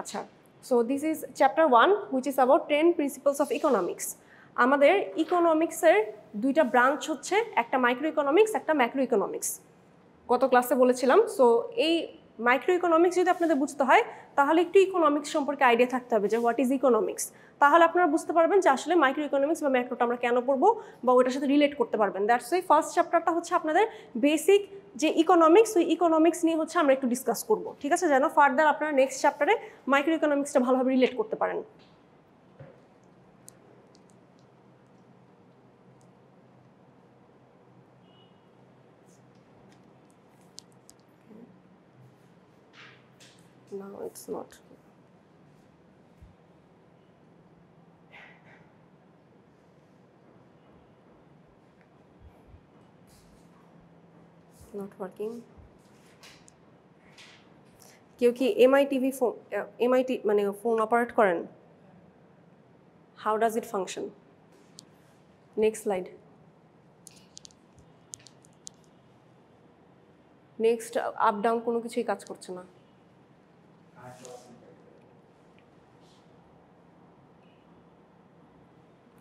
আচ্ছা so this is chapter one which is about ten principles of economics আমাদের ইকোনমিক্সের দুইটা ব্রাঞ্চ হচ্ছে একটা মাইক্রো ইকোনমিক্স একটা ম্যাক্রো ইকোনমিক্স গত ক্লাসে বলেছিলাম সো এই মাইক্রো ইকোনমিক্স যদি আপনাদের বুঝতে হয় তাহলে একটু ইকোনমিক্স সম্পর্কে আইডিয়া থাকতে হবে যে হোয়াট ইজ ইকোনমিক্স তাহলে আপনারা বুঝতে পারবেন যে আসলে মাইক্রো ইকোনমিক্স বা ম্যাক্রোটা আমরা কেন পড়বো বা ওইটার সাথে রিলেট করতে পারবেন দ্যাটস ওই ফার্স্ট চ্যাপ্টারটা হচ্ছে আপনাদের বেসিক যে ইকোনমিক্স ওই ইকোনমিক্স নিয়ে হচ্ছে আমরা একটু ডিসকাস করব ঠিক আছে যেন ফার্দার আপনারা নেক্সট চ্যাপ্টারে মাইক্রো ইকোনমিক্সটা ভালোভাবে রিলেট করতে পারেন No, it's not. not working কেউ কি এমআই টিভি ফোন এমআই মানে ফোন অপারেট করেন how does it function next slide next up down কোনো কিছুই কাজ করছে না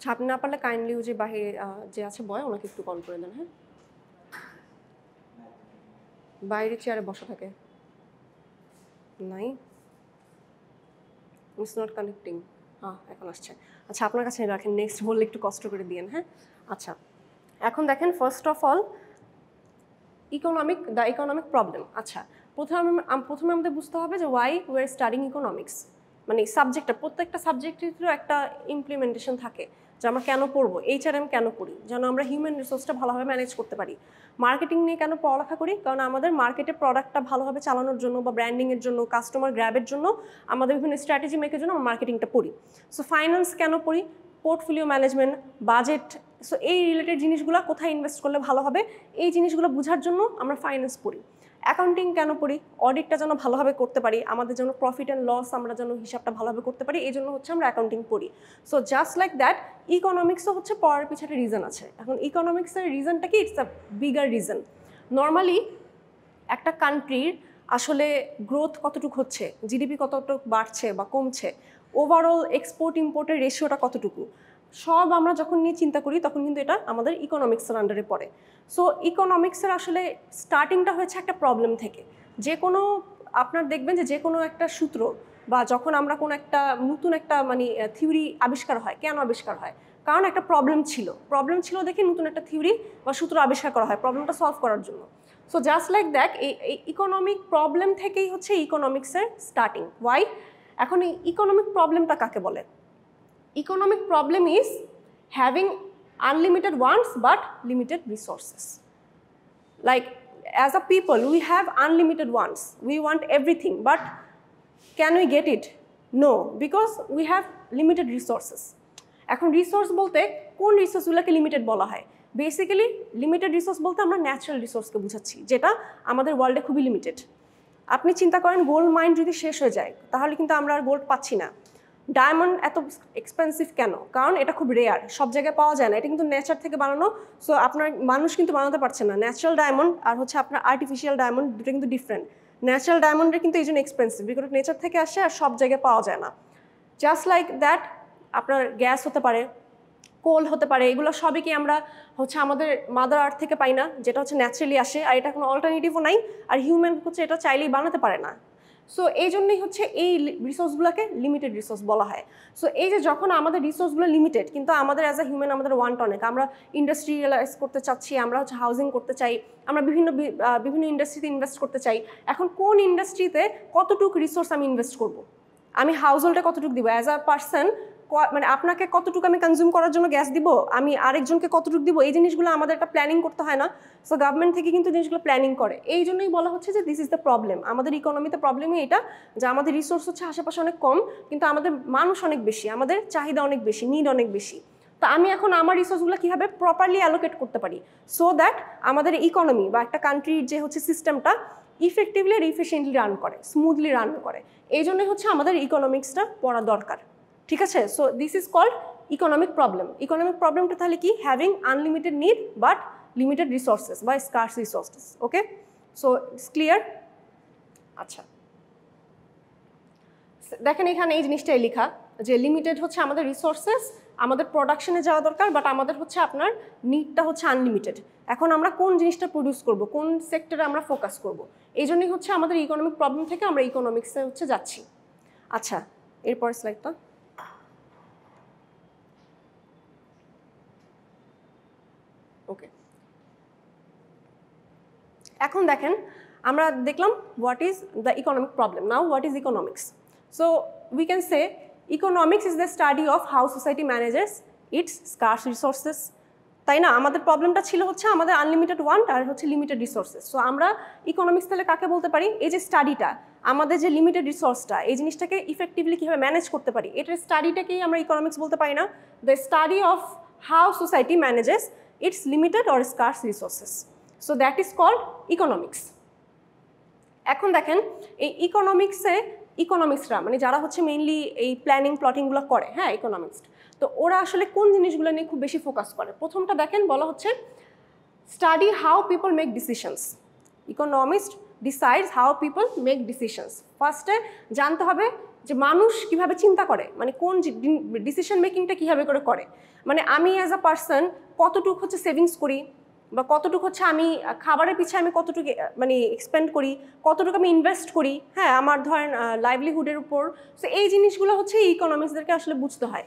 ছাপ না পারলে কাইন্ডলি যে বাহিরে যে আছে বয় ওনাকে একটু কল করে দেন হ্যাঁ বাইরে চেয়ারে বসা থাকে নাই ইটস নট কানেক্টিং হ্যাঁ এখন আসছে আচ্ছা আপনার কাছে রাখেন নেক্সট বললে একটু কষ্ট করে দিয়েন হ্যাঁ আচ্ছা এখন দেখেন first of all economic the economic problem আচ্ছা প্রথমে প্রথমে আমাদের বুঝতে হবে যে ওয়াই ওয়ার স্টাডিং ইকোনমিক্স মানে সাবজেক্টটা প্রত্যেকটা সাবজেক্টের একটা ইমপ্লিমেন্টেশন থাকে যে আমরা কেন পড়বো এইচআরএম কেন করি যেন আমরা হিউম্যান রিসোর্সটা ভালোভাবে ম্যানেজ করতে পারি মার্কেটিং নিয়ে কেন পড়ালেখা করি কারণ আমাদের মার্কেটে প্রোডাক্টটা ভালোভাবে চালানোর জন্য বা ব্র্যান্ডিংয়ের জন্য কাস্টমার গ্র্যাবের জন্য আমাদের বিভিন্ন স্ট্র্যাটেজি মেকের জন্য আমরা মার্কেটিংটা পড়ি সো ফাইন্যান্স কেন পড়ি পোর্টফোলিও ম্যানেজমেন্ট বাজেট সো এই রিলেটেড জিনিসগুলো কোথায় ইনভেস্ট করলে ভালো হবে এই জিনিসগুলো বোঝার জন্য আমরা ফাইন্যান্স পড়ি অ্যাকাউন্টিং কেন পড়ি অডিটটা যেন ভালোভাবে করতে পারি আমাদের যেন প্রফিট অ্যান্ড লস আমরা যেন হিসাবটা ভালোভাবে করতে পারি এই জন্য হচ্ছে আমরা অ্যাকাউন্টিং পড়ি সো জাস্ট লাইক দ্যাট ইকোনমিক্সও হচ্ছে পড়ার পিছনে রিজন আছে এখন ইকোনমিক্সের রিজনটা কি it's a bigger reason normally একটা কান্ট্রির আসলে গ্রোথ কতটুকু হচ্ছে জিডিপি কতটুক বাড়ছে বা কমছে ওভারঅল এক্সপোর্ট ইম্পোর্টের রেশিওটা কতটুকু সব আমরা যখন নিয়ে চিন্তা করি তখন কিন্তু এটা আমাদের ইকোনমিক্সের আন্ডারে পড়ে সো ইকোনমিক্সের আসলে স্টার্টিংটা হয়েছে একটা প্রবলেম থেকে যে কোনো আপনার দেখবেন যে যে কোনো একটা সূত্র বা যখন আমরা কোনো একটা নতুন একটা মানে থিওরি আবিষ্কার হয় কেন আবিষ্কার হয় কারণ একটা প্রবলেম ছিল প্রবলেম ছিল দেখে নতুন একটা থিওরি বা সূত্র আবিষ্কার করা হয় প্রবলেমটা সলভ করার জন্য সো জাস্ট লাইক দ্যাট এই ইকোনমিক প্রবলেম থেকেই হচ্ছে ইকোনমিক্সের স্টার্টিং ওয়াই এখন এই ইকোনমিক প্রবলেমটা কাকে বলে economic problem is having unlimited wants but limited resources. Like as a people, we have unlimited wants. We want everything, but can we get it? No, because we have limited resources. এখন resource বলতে কোন রিসোর্সগুলোকে limited বলা হয় basically limited resource বলতে আমরা natural রিসোর্সকে বুঝাচ্ছি যেটা আমাদের ওয়ার্ল্ডে খুবই লিমিটেড আপনি চিন্তা করেন গোল্ড মাইন যদি শেষ হয়ে যায় তাহলে কিন্তু আমরা আর গোল্ড পাচ্ছি না ডায়মন্ড এত এক্সপেন্সিভ কেন কারণ এটা খুব রেয়ার সব জায়গায় পাওয়া যায় না এটা কিন্তু নেচার থেকে বানানো সো আপনার মানুষ কিন্তু বানাতে পারছে না ন্যাচারাল ডায়মন্ড আর হচ্ছে আপনার আর্টিফিশিয়াল ডায়মন্ড দুটো কিন্তু ডিফারেন্ট ন্যাচারাল ডায়মন্ডের কিন্তু এই জন্য এক্সপেন্সিভ বিকজ নেচার থেকে আসে আর সব জায়গায় পাওয়া যায় না জাস্ট লাইক দ্যাট আপনার গ্যাস হতে পারে কোল হতে পারে এগুলো সবই কি আমরা হচ্ছে আমাদের মাদার আর্থ থেকে পাই না যেটা হচ্ছে ন্যাচারালি আসে আর এটা কোনো অল্টারনেটিভও নাই আর হিউম্যান হচ্ছে এটা চাইলেই বানাতে পারে না সো এই জন্যই হচ্ছে এই রিসোর্সগুলোকে লিমিটেড রিসোর্স বলা হয় সো এই যে যখন আমাদের রিসোর্সগুলো লিমিটেড কিন্তু আমাদের অ্যাজ আ হিউম্যান আমাদের ওয়ান অনেক আমরা ইন্ডাস্ট্রিয়ালাইজ করতে চাচ্ছি আমরা হচ্ছে হাউজিং করতে চাই আমরা বিভিন্ন বিভিন্ন ইন্ডাস্ট্রিতে ইনভেস্ট করতে চাই এখন কোন ইন্ডাস্ট্রিতে কতটুকু রিসোর্স আমি ইনভেস্ট করব আমি হাউস হোল্ডে কতটুকু দিব অ্যাজ আ পার্সন মানে আপনাকে কতটুকু আমি কনজিউম করার জন্য গ্যাস দিব আমি আরেকজনকে কতটুকু দিব এই জিনিসগুলো আমাদের একটা প্ল্যানিং করতে হয় না সো গভর্নমেন্ট থেকে কিন্তু জিনিসগুলো প্ল্যানিং করে এই জন্যই বলা হচ্ছে যে দিস ইজ দ্য প্রবলেম আমাদের ইকোনমিতে প্রবলেমই এটা যে আমাদের রিসোর্স হচ্ছে আশেপাশে অনেক কম কিন্তু আমাদের মানুষ অনেক বেশি আমাদের চাহিদা অনেক বেশি নিড অনেক বেশি তো আমি এখন আমার রিসোর্সগুলো কীভাবে প্রপারলি অ্যালোকেট করতে পারি সো দ্যাট আমাদের ইকোনমি বা একটা কান্ট্রির যে হচ্ছে সিস্টেমটা ইফেক্টিভলি আর ইফিসিয়েন্টলি রান করে স্মুথলি রান করে এই জন্যই হচ্ছে আমাদের ইকোনমিক্সটা পড়া দরকার ঠিক আছে so this is called economic problem economic প্রবলেমটা তাহলে কি having unlimited need but limited resources বা scarce resources okay so it's clear আচ্ছা দেখেন এখানে এই জিনিসটাই লেখা যে লিমিটেড হচ্ছে আমাদের রিসোর্সেস আমাদের প্রোডাকশনে যাওয়া দরকার বাট আমাদের হচ্ছে আপনার নিডটা হচ্ছে আনলিমিটেড এখন আমরা কোন জিনিসটা প্রডিউস করব কোন সেক্টরে আমরা ফোকাস করব এই জন্যই হচ্ছে আমাদের ইকোনমিক প্রবলেম থেকে আমরা ইকোনমিক্সে হচ্ছে যাচ্ছি আচ্ছা এরপর স্লাইডটা এখন দেখেন আমরা দেখলাম what is the economic problem now what is economics so we can say economics is the study of how society manages its scarce resources তাই না আমাদের প্রবলেমটা ছিল হচ্ছে আমাদের আনলিমিটেড ওয়ান্ট আর হচ্ছে লিমিটেড রিসোর্সেস সো আমরা ইকোনমিক্স তাহলে কাকে বলতে পারি এই যে স্টাডিটা আমাদের যে লিমিটেড রিসোর্সটা এই জিনিসটাকে ইফেক্টিভলি কীভাবে ম্যানেজ করতে পারি এটার স্টাডিটাকেই আমরা ইকোনমিক্স বলতে পারি না the study of how society manages its limited or scarce resources so that is called economics এখন দেখেন এই ইকোনমিক্সে ইকোনমিক্সরা মানে যারা হচ্ছে মেইনলি এই প্ল্যানিং প্লটিংগুলো করে হ্যাঁ ইকোনমিক্স তো ওরা আসলে কোন জিনিসগুলো নিয়ে খুব বেশি ফোকাস করে প্রথমটা দেখেন বলা হচ্ছে study how people make decisions economics decides how people make decisions ফার্স্টে জানতে হবে যে মানুষ কিভাবে চিন্তা করে মানে কোন ডিসিশন মেকিংটা কীভাবে করে করে মানে আমি অ্যাজ আ পার্সন কতটুকু হচ্ছে সেভিংস করি বা কতটুকু হচ্ছে আমি খাবারের পিছিয়ে আমি কতটুকু মানে এক্সপেন্ড করি কতটুকু আমি ইনভেস্ট করি হ্যাঁ আমার ধরেন লাইভলিহুডের উপর সো এই জিনিসগুলো হচ্ছে ইকোনমিক্সদেরকে আসলে বুঝতে হয়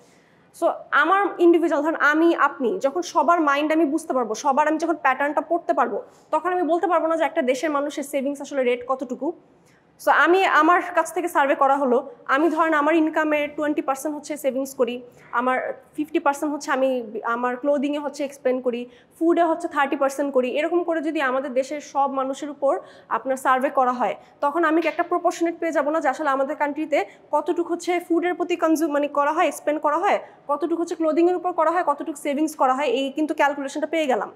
সো আমার ইন্ডিভিজুয়াল ধরেন আমি আপনি যখন সবার মাইন্ড আমি বুঝতে পারবো সবার আমি যখন প্যাটার্নটা পড়তে পারবো তখন আমি বলতে পারবো না যে একটা দেশের মানুষের সেভিংস আসলে রেট কতটুকু সো আমি আমার কাছ থেকে সার্ভে করা হলো আমি ধরেন আমার ইনকামের টোয়েন্টি পার্সেন্ট হচ্ছে সেভিংস করি আমার ফিফটি পার্সেন্ট হচ্ছে আমি আমার ক্লোদিংয়ে হচ্ছে এক্সপেন্ড করি ফুডে হচ্ছে থার্টি পার্সেন্ট করি এরকম করে যদি আমাদের দেশের সব মানুষের উপর আপনার সার্ভে করা হয় তখন আমি একটা প্রপোর্শনেট পেয়ে যাবো না যে আসলে আমাদের কান্ট্রিতে কতটুকু হচ্ছে ফুডের প্রতি কনজিউম মানে করা হয় এক্সপেন্ড করা হয় কতটুকু হচ্ছে ক্লোদিংয়ের উপর করা হয় কতটুকু সেভিংস করা হয় এই কিন্তু ক্যালকুলেশনটা পেয়ে গেলাম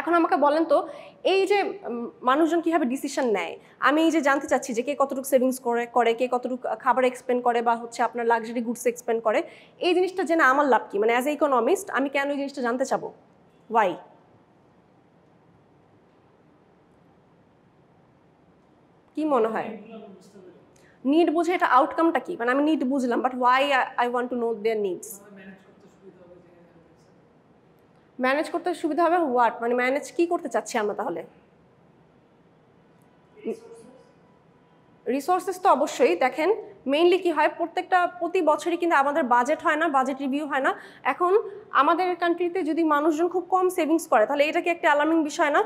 এখন আমাকে বলেন তো এই যে মানুষজন কীভাবে ডিসিশন নেয় আমি এই যে জানতে চাচ্ছি যে কে কতটুকু সেভিংস করে করে কে কতটুকু খাবার এক্সপেন্ড করে বা হচ্ছে আপনার লাক্সারি গুডস এক্সপেন্ড করে এই জিনিসটা জেনে আমার লাভ কি মানে অ্যাজ এ ইকোনমিস্ট আমি কেন এই জিনিসটা জানতে চাবো ওয়াই কি মনে হয় নিড বুঝে এটা আউটকামটা কি মানে আমি নিড বুঝলাম but why I want to know their needs manage করতে সুবিধা হবে হোয়াট মানে ম্যানেজ কি করতে চাচ্ছি আমরা তাহলে রিসোর্সেস তো অবশ্যই দেখেন মেইনলি কি হয় প্রত্যেকটা প্রতি বছরই কিন্তু আমাদের বাজেট হয় না বাজেট রিভিউ হয় না এখন আমাদের কান্ট্রিতে যদি মানুষজন খুব কম সেভিংস করে তাহলে এটা কি একটা অ্যালার্মিং বিষয় না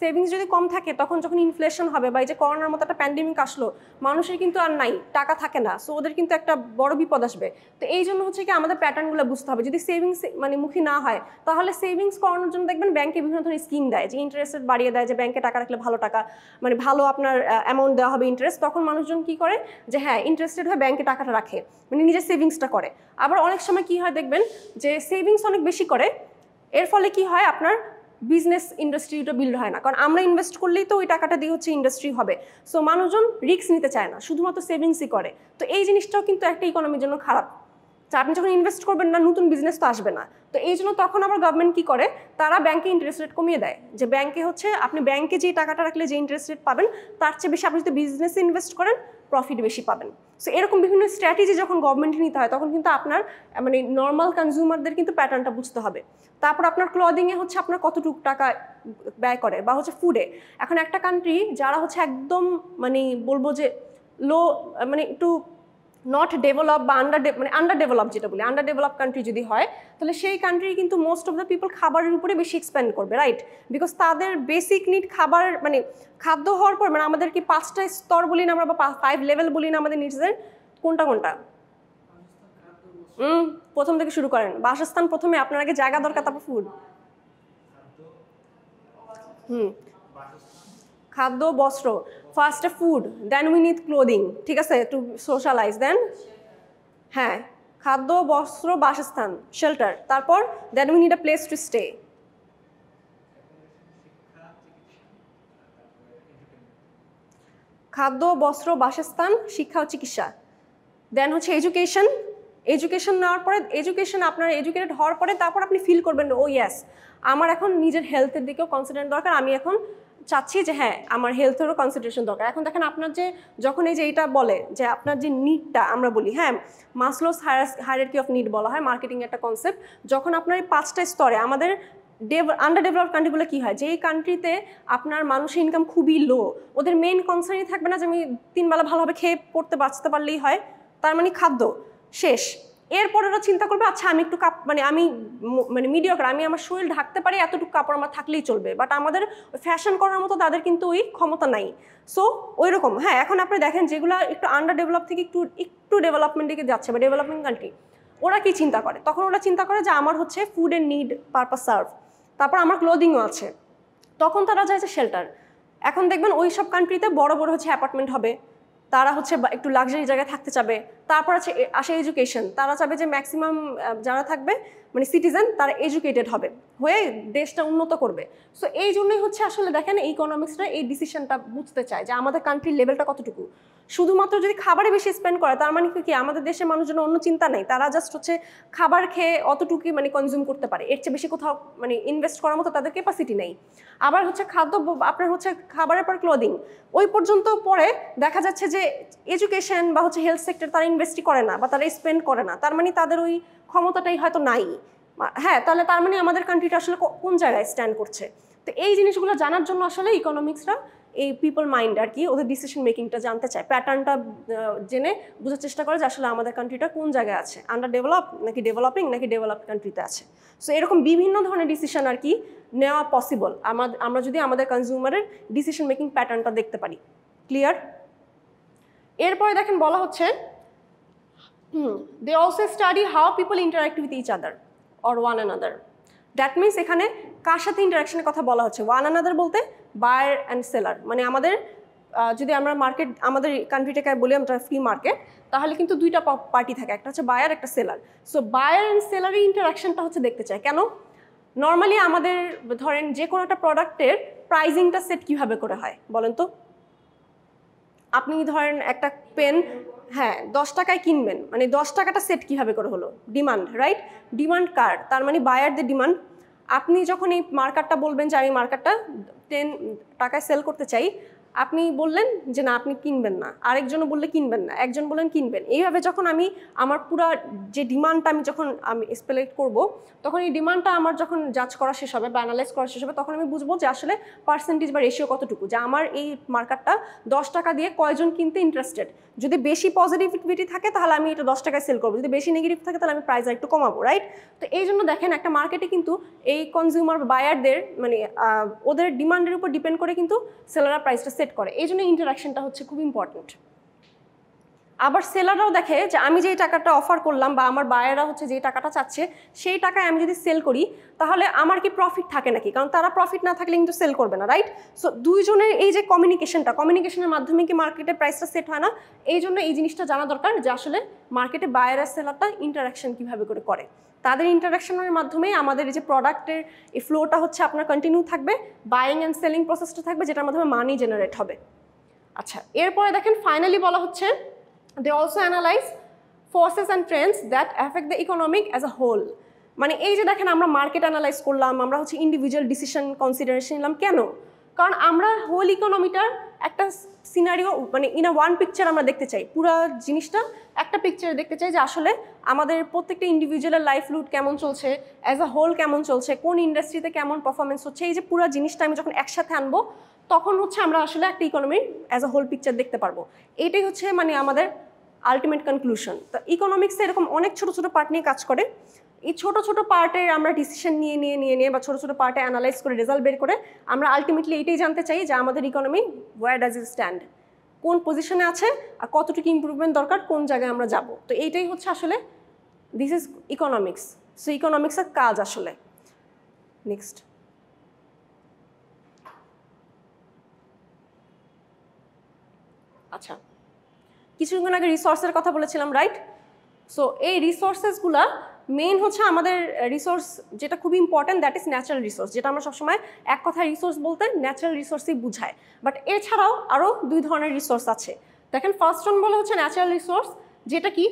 সেভিংস যদি কম থাকে তখন যখন ইনফ্লেশন হবে বা এই যে করোনার মতো একটা প্যান্ডেমিক আসলো মানুষের কিন্তু আর নাই টাকা থাকে না সো ওদের কিন্তু একটা বড় বিপদ আসবে তো এই জন্য হচ্ছে কি আমাদের প্যাটার্নগুলো বুঝতে হবে যদি সেভিংস মানে মুখী না হয় তাহলে সেভিংস করানোর জন্য দেখবেন ব্যাংকে বিভিন্ন ধরনের স্কিম দেয় যে ইন্টারেস্ট বাড়িয়ে দেয় যে ব্যাংকে টাকা রাখলে ভালো টাকা মানে ভালো আপনার অ্যামাউন্ট দেওয়া হবে ইন্টারেস্ট তখন মানুষজন কি করে যে হ্যাঁ ইন্টারেস্ট ইন্টারেস্টেড হয়ে ব্যাংকে টাকাটা রাখে মানে নিজের সেভিংসটা করে আবার অনেক সময় কি হয় দেখবেন যে সেভিংস অনেক বেশি করে এর ফলে কি হয় আপনার বিজনেস ইন্ডাস্ট্রিটা বিল্ড হয় না কারণ আমরা ইনভেস্ট করলেই তো ওই টাকাটা দিয়ে হচ্ছে ইন্ডাস্ট্রি হবে সো মানুষজন রিস্ক নিতে চায় না শুধুমাত্র সেভিংসই করে তো এই জিনিসটাও কিন্তু একটা ইকোনমির জন্য খারাপ তো আপনি যখন ইনভেস্ট করবেন না নতুন বিজনেস তো আসবে না তো এই জন্য তখন আবার গভর্নমেন্ট কী করে তারা ব্যাংকে ইন্টারেস্ট রেট কমিয়ে দেয় যে ব্যাংকে হচ্ছে আপনি ব্যাংকে যে টাকাটা রাখলে যে ইন্টারেস্ট রেট পাবেন তার চেয়ে বেশি আপনি যদি বিজনেসে ইনভেস্ট করেন প্রফিট বেশি পাবেন সো এরকম বিভিন্ন স্ট্র্যাটেজি যখন গভর্নমেন্টে নিতে হয় তখন কিন্তু আপনার মানে নর্মাল কনজিউমারদের কিন্তু প্যাটার্নটা বুঝতে হবে তারপর আপনার ক্লদিংয়ে হচ্ছে আপনার কতটুকু টাকা ব্যয় করে বা হচ্ছে ফুডে এখন একটা কান্ট্রি যারা হচ্ছে একদম মানে বলবো যে লো মানে একটু নট ডেভেলপ বা আন্ডার মানে আন্ডার ডেভেলপ যেটা বলি আন্ডার ডেভেলপ কান্ট্রি যদি হয় তাহলে সেই কান্ট্রি কিন্তু মোস্ট অফ দ্য পিপল খাবারের উপরে বেশি এক্সপেন্ড করবে রাইট বিকজ তাদের বেসিক নিড খাবার মানে খাদ্য হওয়ার পর মানে আমাদের কি পাঁচটা স্তর বলি না আমরা বা ফাইভ লেভেল বলি না আমাদের নিজেদের কোনটা কোনটা হুম প্রথম থেকে শুরু করেন বাসস্থান প্রথমে আপনার আগে জায়গা দরকার তারপর ফুড হুম খাদ্য বস্ত্র ফার্স্টে food then we need clothing ঠিক আছে টু সোশ্যালাইজ দেন হ্যাঁ খাদ্য বস্ত্র বাসস্থান শেল্টার তারপর then we need a place to stay খাদ্য বস্ত্র বাসস্থান শিক্ষা ও চিকিৎসা দেন হচ্ছে এডুকেশন এডুকেশন নেওয়ার পরে এডুকেশন আপনার এডুকেটেড হওয়ার পরে তারপর আপনি ফিল করবেন ও ইয়াস oh আমার এখন নিজের হেলথের দিকেও কনসিডেন্ট দরকার আমি এখন চাচ্ছি যে হ্যাঁ আমার হেলথেরও কনসেন্ট্রেশন দরকার এখন দেখেন আপনার যে যখন এই যে এটা বলে যে আপনার যে নিডটা আমরা বলি হ্যাঁ মাসলোস হায়ারার্কি অফ নিড বলা হয় মার্কেটিং একটা কনসেপ্ট যখন আপনার এই পাঁচটা স্তরে আমাদের ডেভ আন্ডার ডেভেলপ কান্ট্রিগুলো কী হয় যেই কান্ট্রিতে আপনার মানুষের ইনকাম খুবই লো ওদের মেন কনসার্নই থাকবে না যে আমি তিনবেলা ভালোভাবে খেয়ে পড়তে বাঁচতে পারলেই হয় তার মানে খাদ্য শেষ এরপরে ওরা চিন্তা করবে আচ্ছা আমি একটু কাপ মানে আমি মানে মিডিয়কার আমি আমার শরীর ঢাকতে পারি এতটুকু কাপড় আমার থাকলেই চলবে বাট আমাদের ফ্যাশন করার মতো তাদের কিন্তু ওই ক্ষমতা নাই সো ওই রকম হ্যাঁ এখন আপনি দেখেন যেগুলো একটু আন্ডার ডেভেলপ থেকে একটু একটু ডেভেলপমেন্ট দিকে যাচ্ছে বা ডেভেলপমেন্ট কান্ট্রি ওরা কি চিন্তা করে তখন ওরা চিন্তা করে যে আমার হচ্ছে food and need purpose serve তারপর আমার ক্লোদিংও আছে তখন তারা চাইছে শেল্টার এখন দেখবেন ওই সব কান্ট্রিতে বড় বড় হচ্ছে অ্যাপার্টমেন্ট হবে তারা হচ্ছে একটু লাক্সারি জায়গায় থাকতে চাবে তারপর আছে আসে এডুকেশন তারা চাবে যে ম্যাক্সিমাম যারা থাকবে মানে সিটিজেন তারা এডুকেটেড হবে হয়ে দেশটা উন্নত করবে সো এই জন্যই হচ্ছে আসলে দেখেন ইকোনমিক্সরা এই ডিসিশনটা বুঝতে চায় যে আমাদের কান্ট্রির লেভেলটা কতটুকু শুধুমাত্র যদি খাবারে বেশি স্পেন্ড করে তার মানে কি আমাদের দেশের মানুষজন অন্য চিন্তা নেই তারা জাস্ট হচ্ছে খাবার খেয়ে অতটুকুই মানে কনজিউম করতে পারে এর চেয়ে বেশি কোথাও মানে ইনভেস্ট করার মতো তাদের ক্যাপাসিটি নেই আবার হচ্ছে খাদ্য আপনার হচ্ছে খাবারের পর ক্লোদিং ওই পর্যন্ত পরে দেখা যাচ্ছে যে এডুকেশন বা হচ্ছে হেলথ সেক্টর তারা ইনভেস্টই করে না বা তারা স্পেন্ড করে না তার মানে তাদের ওই ক্ষমতাটাই হয়তো নাই হ্যাঁ তাহলে তার মানে আমাদের কান্ট্রিটা আসলে কোন জায়গায় স্ট্যান্ড করছে তো এই জিনিসগুলো জানার জন্য আসলে ইকোনমিক্সরা এই পিপল মাইন্ড আর কি ওদের ডিসিশন মেকিংটা জানতে চায় প্যাটার্নটা জেনে বোঝার চেষ্টা করে যে আসলে আমাদের কান্ট্রিটা কোন জায়গায় আছে আন্ডার ডেভেলপ নাকি ডেভেলপিং নাকি ডেভেলপ কান্ট্রিতে আছে সো এরকম বিভিন্ন ধরনের ডিসিশন আর কি নেওয়া পসিবল আমাদের আমরা যদি আমাদের কনজিউমারের ডিসিশন মেকিং প্যাটার্নটা দেখতে পারি ক্লিয়ার এরপরে দেখেন বলা হচ্ছে they also study how people interact with each other or one another that means এখানে কার সাথে ইন্টারাকশনের কথা বলা হচ্ছে ওয়ান অ্যানাদার বলতে বায়ার অ্যান্ড সেলার মানে আমাদের যদি আমরা মার্কেট আমাদের কান্ট্রিটাকে বলি আমরা ফ্রি মার্কেট তাহলে কিন্তু দুইটা পার্টি থাকে একটা হচ্ছে বায়ার একটা সেলার সো বায়ার অ্যান্ড সেলারের ইন্টারাকশনটা হচ্ছে দেখতে চাই কেন নর্মালি আমাদের ধরেন যে কোনো একটা প্রোডাক্টের প্রাইজিংটা সেট কিভাবে করে হয় বলেন তো আপনি ধরেন একটা পেন হ্যাঁ দশ টাকায় কিনবেন মানে দশ টাকাটা সেট কিভাবে করে হলো ডিমান্ড রাইট ডিমান্ড কার তার মানে বায়ারদের ডিমান্ড আপনি যখন এই মার্কারটা বলবেন যে আমি মার্কারটা টেন টাকায় সেল করতে চাই আপনি বললেন যে না আপনি কিনবেন না আরেকজনও বললে কিনবেন না একজন বললেন কিনবেন এইভাবে যখন আমি আমার পুরা যে ডিমান্ডটা আমি যখন আমি স্পেলেক্ট করব তখন এই ডিমান্ডটা আমার যখন জাজ করা শেষ হবে বা অ্যানালাইজ করা শেষ হবে তখন আমি বুঝবো যে আসলে পার্সেন্টেজ বা রেশিও কতটুকু যে আমার এই মার্কারটা দশ টাকা দিয়ে কয়জন কিনতে ইন্টারেস্টেড যদি বেশি পজিটিভিটি থাকে তাহলে আমি এটা দশ টাকায় সেল করবো যদি বেশি নেগেটিভ থাকে তাহলে আমি প্রাইস একটু কমাবো রাইট তো এই জন্য দেখেন একটা মার্কেটে কিন্তু এই কনজিউমার বায়ারদের মানে ওদের ডিমান্ডের উপর ডিপেন্ড করে কিন্তু সেলাররা প্রাইসটা সেট করে এই জন্য ইন্টারাকশনটা হচ্ছে খুব ইম্পর্টেন্ট আবার সেলাররাও দেখে যে আমি যেই টাকাটা অফার করলাম বা আমার বায়েরা হচ্ছে যেই টাকাটা চাচ্ছে সেই টাকায় আমি যদি সেল করি তাহলে আমার কি প্রফিট থাকে নাকি কারণ তারা প্রফিট না থাকলে কিন্তু সেল করবে না রাইট সো দুইজনের এই যে কমিউনিকেশনটা কমিউনিকেশনের মাধ্যমে কি মার্কেটে প্রাইসটা সেট হয় না এই জন্য এই জিনিসটা জানা দরকার যে আসলে মার্কেটে বায়ের আর সেলারটা ইন্টারাকশন কীভাবে করে করে তাদের ইন্টারাকশনের মাধ্যমে আমাদের যে প্রোডাক্টের এই ফ্লোটা হচ্ছে আপনার কন্টিনিউ থাকবে বাইং অ্যান্ড সেলিং প্রসেসটা থাকবে যেটার মাধ্যমে মানি জেনারেট হবে আচ্ছা এরপরে দেখেন ফাইনালি বলা হচ্ছে they also analyze forces and trends that affect the economic as a whole মানে এই যে দেখেন আমরা মার্কেট অ্যানালাইজ করলাম আমরা হচ্ছে ইন্ডিভিজুয়াল ডিসিশন কনসিডারেশন নিলাম কেন কারণ আমরা হোল ইকোনমিটার একটা সিনারিও মানে ইন আ ওয়ান পিকচার আমরা দেখতে চাই পুরো জিনিসটা একটা পিকচারে দেখতে চাই যে আসলে আমাদের প্রত্যেকটা ইন্ডিভিজুয়ালের লাইফ রুট কেমন চলছে অ্যাজ আ হোল কেমন চলছে কোন ইন্ডাস্ট্রিতে কেমন পারফরমেন্স হচ্ছে এই যে পুরো জিনিসটা আমি যখন একসাথে আনবো তখন হচ্ছে আমরা আসলে একটা ইকোনমির অ্যাজ আ হোল পিকচার দেখতে পারবো এটাই হচ্ছে মানে আমাদের আলটিমেট কনক্লুশন তো ইকোনমিক্সে এরকম অনেক ছোট ছোট পার্ট নিয়ে কাজ করে এই ছোট ছোট পার্টে আমরা ডিসিশন নিয়ে নিয়ে নিয়ে নিয়ে বা ছোট ছোট পার্টে অ্যানালাইজ করে রেজাল্ট বের করে আমরা আলটিমেটলি এইটাই জানতে চাই যে আমাদের economy where does is stand কোন পজিশনে আছে আর কতটুকু ইম্প্রুভমেন্ট দরকার কোন জায়গায় আমরা যাব তো এইটাই হচ্ছে আসলে দিস ইজ ইকোনমিক্স সো ইকোনমিক্সের কাজ আসলে নেক্সট আচ্ছা কিছুক্ষণ আগে রিসোর্সের কথা বলেছিলাম রাইট সো এই রিসোর্সেসগুলা মেন হচ্ছে আমাদের রিসোর্স যেটা খুব important that is natural resource যেটা আমরা সবসময় এক কথায় রিসোর্স বলতে ন্যাচারাল রিসোর্সই বুঝায় বাট এছাড়াও আরও দুই ধরনের রিসোর্স আছে দেখেন ফার্স্ট ওয়ান বলে হচ্ছে ন্যাচারাল রিসোর্স যেটা কি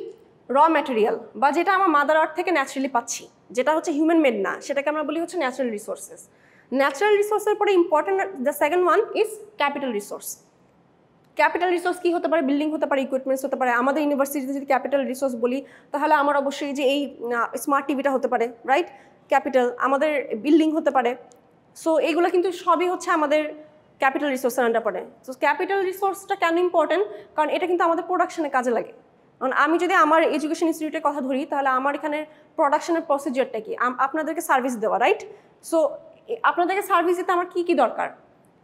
র ম্যাটেরিয়াল বা যেটা আমার মাদার আর্থ থেকে ন্যাচারালি পাচ্ছি যেটা হচ্ছে হিউম্যান মেড না সেটাকে আমরা বলি হচ্ছে ন্যাচারাল রিসোর্সেস ন্যাচারাল রিসোর্সের পরে important the second one is capital resource capital resource কি হতে পারে বিল্ডিং হতে পারে ইকুইপমেন্টস হতে পারে আমাদের ইউনিভার্সিটিতে যদি ক্যাপিটাল রিসোর্স বলি তাহলে আমার অবশ্যই যে এই স্মার্ট টিভিটা হতে পারে রাইট ক্যাপিটাল আমাদের বিল্ডিং হতে পারে সো এগুলো কিন্তু সবই হচ্ছে আমাদের ক্যাপিটাল রিসোর্সের আন্ডার পড়ে সো ক্যাপিটাল রিসোর্সটা কেন ইম্পর্টেন্ট কারণ এটা কিন্তু আমাদের প্রোডাকশানে কাজে লাগে কারণ আমি যদি আমার এডুকেশন ইনস্টিটিউটের কথা ধরি তাহলে আমার এখানে প্রোডাকশনের প্রসিজিওরটা কি আপনাদেরকে সার্ভিস দেওয়া রাইট সো আপনাদেরকে সার্ভিস দিতে আমার কী কী দরকার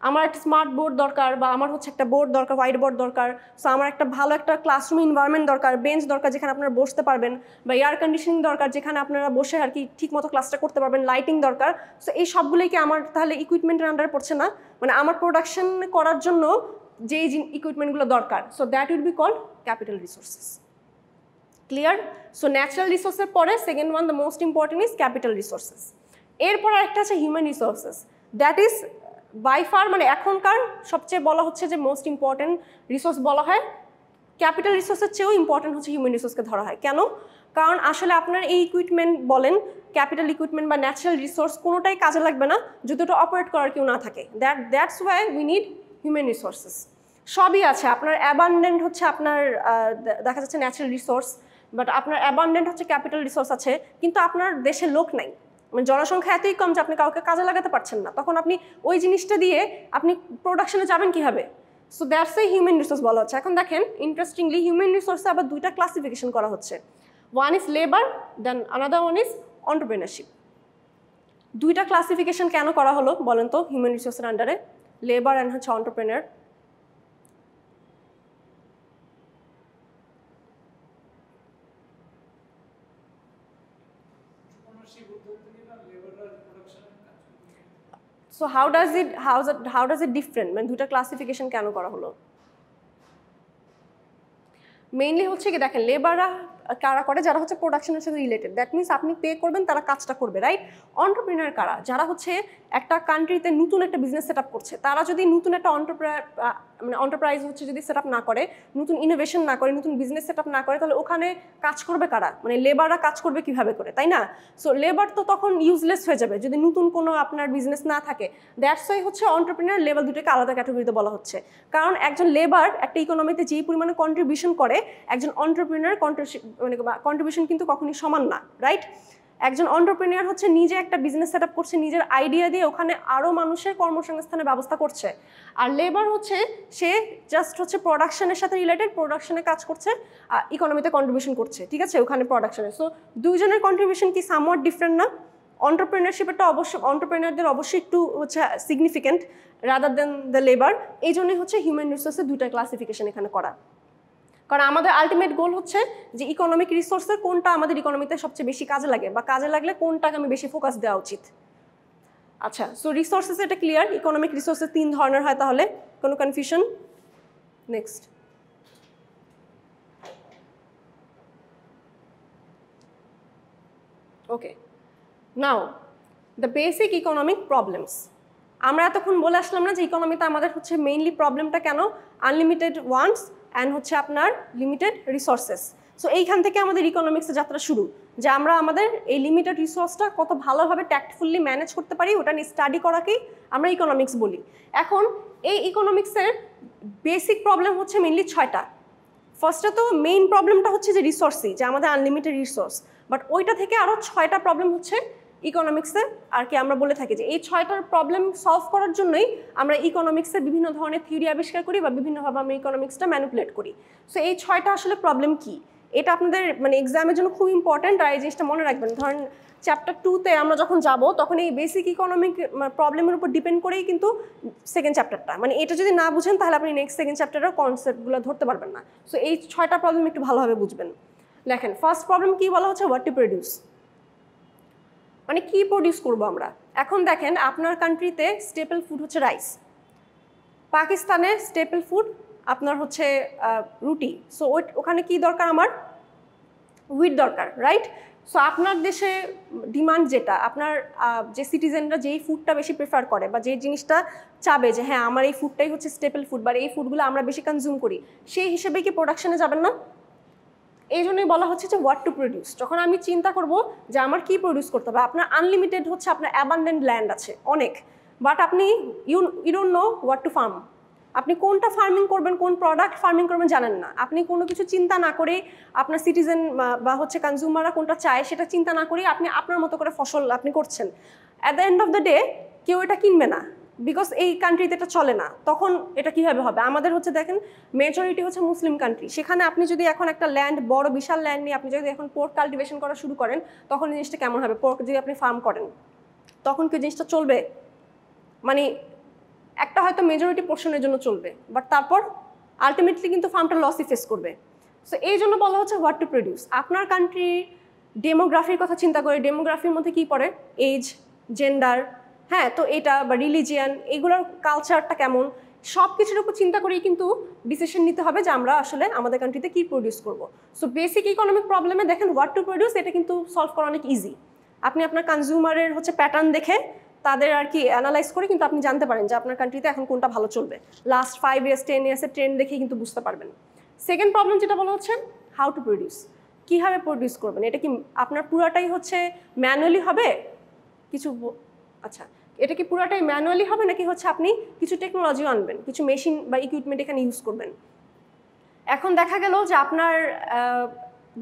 আমার একটা স্মার্ট বোর্ড দরকার বা আমার হচ্ছে একটা বোর্ড দরকার হোয়াইট বোর্ড দরকার সো আমার একটা ভালো একটা ক্লাসরুম ইনভারনমেন্ট দরকার বেঞ্চ দরকার যেখানে আপনারা বসতে পারবেন বা এয়ার কন্ডিশনিং দরকার যেখানে আপনারা বসে আর কি ঠিকমতো ক্লাসটা করতে পারবেন লাইটিং দরকার সো এই সবগুলোই কি আমার তাহলে ইকুইপমেন্টের আন্ডারে পড়ছে না মানে আমার প্রোডাকশন করার জন্য যেই ইকুইপমেন্টগুলো দরকার so that will be call capital resources clear so natural রিসোর্সের পরে second one the most important is capital resources এরপর আরেকটা আছে human resources that is by far মানে এখনকার সবচেয়ে বলা হচ্ছে যে মোস্ট ইম্পর্ট্যান্ট রিসোর্স বলা হয় ক্যাপিটাল রিসোর্সের চেয়েও ইম্পর্ট্যান্ট হচ্ছে হিউম্যান রিসোর্সকে ধরা হয় কেন কারণ আসলে আপনার এই ইকুইপমেন্ট বলেন ক্যাপিটাল ইকুইপমেন্ট বা ন্যাচারাল রিসোর্স কোনোটাই কাজে লাগবে না যদি ওটা অপারেট করার কেউ না থাকে that that's why we need human resources সবই আছে আপনার অ্যাবান্ডেন্ট হচ্ছে আপনার দেখা যাচ্ছে ন্যাচারাল রিসোর্স বাট আপনার অ্যাবান্ডেন্ট হচ্ছে ক্যাপিটাল রিসোর্স আছে কিন্তু আপনার দেশে লোক নাই মানে জনসংখ্যা এতই কম যে আপনি কাউকে কাজে লাগাতে পারছেন না তখন আপনি ওই জিনিসটা দিয়ে আপনি প্রোডাকশনে যাবেন কীভাবে so that's a human resource বলা হচ্ছে এখন দেখেন ইন্টারেস্টিংলি হিউম্যান রিসোর্সে আবার দুইটা ক্লাসিফিকেশন করা হচ্ছে one is labour then another one is entrepreneurship দুইটা ক্লাসিফিকেশন কেন করা হলো বলেন তো হিউম্যান রিসোর্সের আন্ডারে লেবার অ্যান্ড হচ্ছে entrepreneur so how does it how how does it different মানে দুটা ক্লাসিফিকেশন কেন করা হলো মেইনলি হচ্ছে কি দেখেন লেবাররা কারা করে যারা হচ্ছে প্রোডাকশনের সাথে রিলেটেড দ্যাট মিনস আপনি পে করবেন তারা কাজটা করবে রাইট অন্টারপ্রিনার কারা যারা হচ্ছে একটা কান্ট্রিতে নতুন একটা বিজনেস সেট করছে তারা যদি নতুন একটা অন্টারপ্রায় মানে অন্টারপ্রাইজ হচ্ছে যদি সেট না করে নতুন ইনোভেশন না করে নতুন বিজনেস সেট না করে তাহলে ওখানে কাজ করবে কারা মানে লেবাররা কাজ করবে কিভাবে করে তাই না সো লেবার তো তখন ইউজলেস হয়ে যাবে যদি নতুন কোনো আপনার বিজনেস না থাকে দ্যাটস ওয়াই হচ্ছে অন্টারপ্রিনার লেবার দুটোকে আলাদা ক্যাটাগরিতে বলা হচ্ছে কারণ একজন লেবার একটা ইকোনমিতে যেই পরিমাণে কন্ট্রিবিউশন করে একজন অন্টারপ্রিনার মানে কন্ট্রিবিউশন কিন্তু কখনই সমান না রাইট একজন অন্টারপ্রিনিয়ার হচ্ছে নিজে একটা বিজনেস সেট করছে নিজের আইডিয়া দিয়ে ওখানে আরও মানুষের কর্মসংস্থানের ব্যবস্থা করছে আর লেবার হচ্ছে সে জাস্ট হচ্ছে প্রোডাকশনের সাথে রিলেটেড প্রোডাকশনে কাজ করছে ইকোনমিতে কন্ট্রিবিউশন করছে ঠিক আছে ওখানে প্রোডাকশনে সো দুজনের কন্ট্রিবিউশন কি সামওয়াট ডিফারেন্ট না অন্টারপ্রেনারশিপটা অবশ্যই অন্টারপ্রিনিয়ারদের অবশ্যই একটু হচ্ছে significant rather than the labour এই জন্যই হচ্ছে হিউম্যান রিসোর্সের দুটা ক্লাসিফিকেশন এখানে করা কারণ আমাদের আলটিমেট গোল হচ্ছে যে ইকোনমিক রিসোর্সের কোনটা আমাদের ইকোনমিতে সবচেয়ে বেশি কাজে লাগে বা কাজে লাগলে কোনটাকে আমি বেশি ফোকাস দেওয়া উচিত আচ্ছা সো রিসোর্সেস এটা ক্লিয়ার ইকোনমিক রিসোর্সেস তিন ধরনের হয় তাহলে কোনো confusion next okay now the basic economic problems আমরা এতক্ষণ বলে আসলাম না যে ইকোনমিতে আমাদের হচ্ছে মেইনলি প্রবলেমটা কেন আনলিমিটেড ওয়ান্টস অ্যান্ড হচ্ছে আপনার লিমিটেড রিসোর্সেস সো এইখান থেকে আমাদের ইকোনমিক্সের যাত্রা শুরু যে আমরা আমাদের এই লিমিটেড রিসোর্সটা কত ভালোভাবে ট্যাক্টফুললি ম্যানেজ করতে পারি ওটা নিয়ে স্টাডি করাকেই আমরা ইকোনমিক্স বলি এখন এই ইকোনমিক্সের বেসিক প্রবলেম হচ্ছে মেনলি ছয়টা ফার্স্টে তো মেইন প্রবলেমটা হচ্ছে যে রিসোর্সই যে আমাদের আনলিমিটেড রিসোর্স বাট ওইটা থেকে আরও ছয়টা প্রবলেম হচ্ছে ইকোনমিক্সে আর কি আমরা বলে থাকি যে এই ছয়টার প্রবলেম সলভ করার জন্যই আমরা ইকোনমিক্সের বিভিন্ন ধরনের থিওরি আবিষ্কার করি বা বিভিন্নভাবে আমরা ইকোনমিক্সটা ম্যানিপুলেট করি সো এই ছয়টা আসলে প্রবলেম কী এটা আপনাদের মানে এক্সামের জন্য খুব ইম্পর্ট্যান্ট আর এই জিনিসটা মনে রাখবেন ধরেন চ্যাপ্টার টুতে আমরা যখন যাব তখন এই বেসিক ইকোনমিক প্রবলেমের উপর ডিপেন্ড করেই কিন্তু সেকেন্ড চ্যাপ্টারটা মানে এটা যদি না বুঝেন তাহলে আপনি নেক্সট সেকেন্ড চ্যাপ্টারের কনসেপ্টগুলো ধরতে পারবেন না সো এই ছয়টা প্রবলেম একটু ভালোভাবে বুঝবেন দেখেন ফার্স্ট প্রবলেম কী বলা হচ্ছে হোয়াট টু প্রডিউস মানে কি প্রডিউস করব আমরা এখন দেখেন আপনার কান্ট্রিতে স্টেপল ফুড হচ্ছে রাইস পাকিস্তানে স্টেপল ফুড আপনার হচ্ছে রুটি সো ওখানে কি দরকার আমার উইট দরকার রাইট সো আপনার দেশে ডিমান্ড যেটা আপনার যে সিটিজেনরা যেই ফুডটা বেশি প্রেফার করে বা যে জিনিসটা চাবে যে হ্যাঁ আমার এই ফুডটাই হচ্ছে স্টেপল ফুড বা এই ফুডগুলো আমরা বেশি কনজিউম করি সেই হিসেবে কি প্রোডাকশানে যাবেন না এই জন্যই বলা হচ্ছে যে হোয়াট টু প্রডিউস যখন আমি চিন্তা করব যে আমার কি প্রডিউস করতে হবে আপনার আনলিমিটেড হচ্ছে আপনার অ্যাবান্ডেন্ট ল্যান্ড আছে অনেক বাট আপনি you you don't know what to farm আপনি কোনটা ফার্মিং করবেন কোন প্রোডাক্ট ফার্মিং করবেন জানেন না আপনি কোনো কিছু চিন্তা না করে আপনার সিটিজেন বা হচ্ছে কনজিউমাররা কোনটা চায় সেটা চিন্তা না করে আপনি আপনার মতো করে ফসল আপনি করছেন at the end of the day কেউ এটা কিনবে না বিকজ এই কান্ট্রিতে এটা চলে না তখন এটা কিভাবে হবে আমাদের হচ্ছে দেখেন মেজরিটি হচ্ছে মুসলিম কান্ট্রি সেখানে আপনি যদি এখন একটা ল্যান্ড বড় বিশাল ল্যান্ড নিয়ে আপনি যদি এখন পোর্ক কাল্টিভেশন করা শুরু করেন তখন জিনিসটা কেমন হবে পোর্ক যদি আপনি ফার্ম করেন তখন কি জিনিসটা চলবে মানে একটা হয়তো মেজরিটি পোর্শনের জন্য চলবে বাট তারপর আলটিমেটলি কিন্তু ফার্মটা লসই ফেস করবে সো এই জন্য বলা হচ্ছে হোয়াট টু প্রডিউস আপনার কান্ট্রি ডেমোগ্রাফির কথা চিন্তা করে ডেমোগ্রাফির মধ্যে কি পড়ে এজ জেন্ডার হ্যাঁ তো এটা বা রিলিজিয়ান এগুলোর কালচারটা কেমন সব কিছুর উপর চিন্তা করেই কিন্তু ডিসিশন নিতে হবে যে আমরা আসলে আমাদের কান্ট্রিতে কী প্রডিউস করব সো বেসিক ইকোনমিক প্রবলেমে দেখেন হোয়াট টু প্রডিউস এটা কিন্তু সলভ করা অনেক ইজি আপনি আপনার কনজিউমারের হচ্ছে প্যাটার্ন দেখে তাদের আর কি অ্যানালাইজ করে কিন্তু আপনি জানতে পারেন যে আপনার কান্ট্রিতে এখন কোনটা ভালো চলবে লাস্ট ফাইভ ইয়ার্স টেন ইয়ার্সের ট্রেন্ড দেখে কিন্তু বুঝতে পারবেন সেকেন্ড প্রবলেম যেটা বলা হচ্ছে হাউ টু প্রডিউস কীভাবে প্রডিউস করবেন এটা কি আপনার পুরাটাই হচ্ছে ম্যানুয়ালি হবে কিছু আচ্ছা এটা কি পুরোটাই ম্যানুয়ালি হবে নাকি হচ্ছে আপনি কিছু টেকনোলজি আনবেন কিছু মেশিন বা ইকুইপমেন্ট এখানে ইউজ করবেন এখন দেখা গেল যে আপনার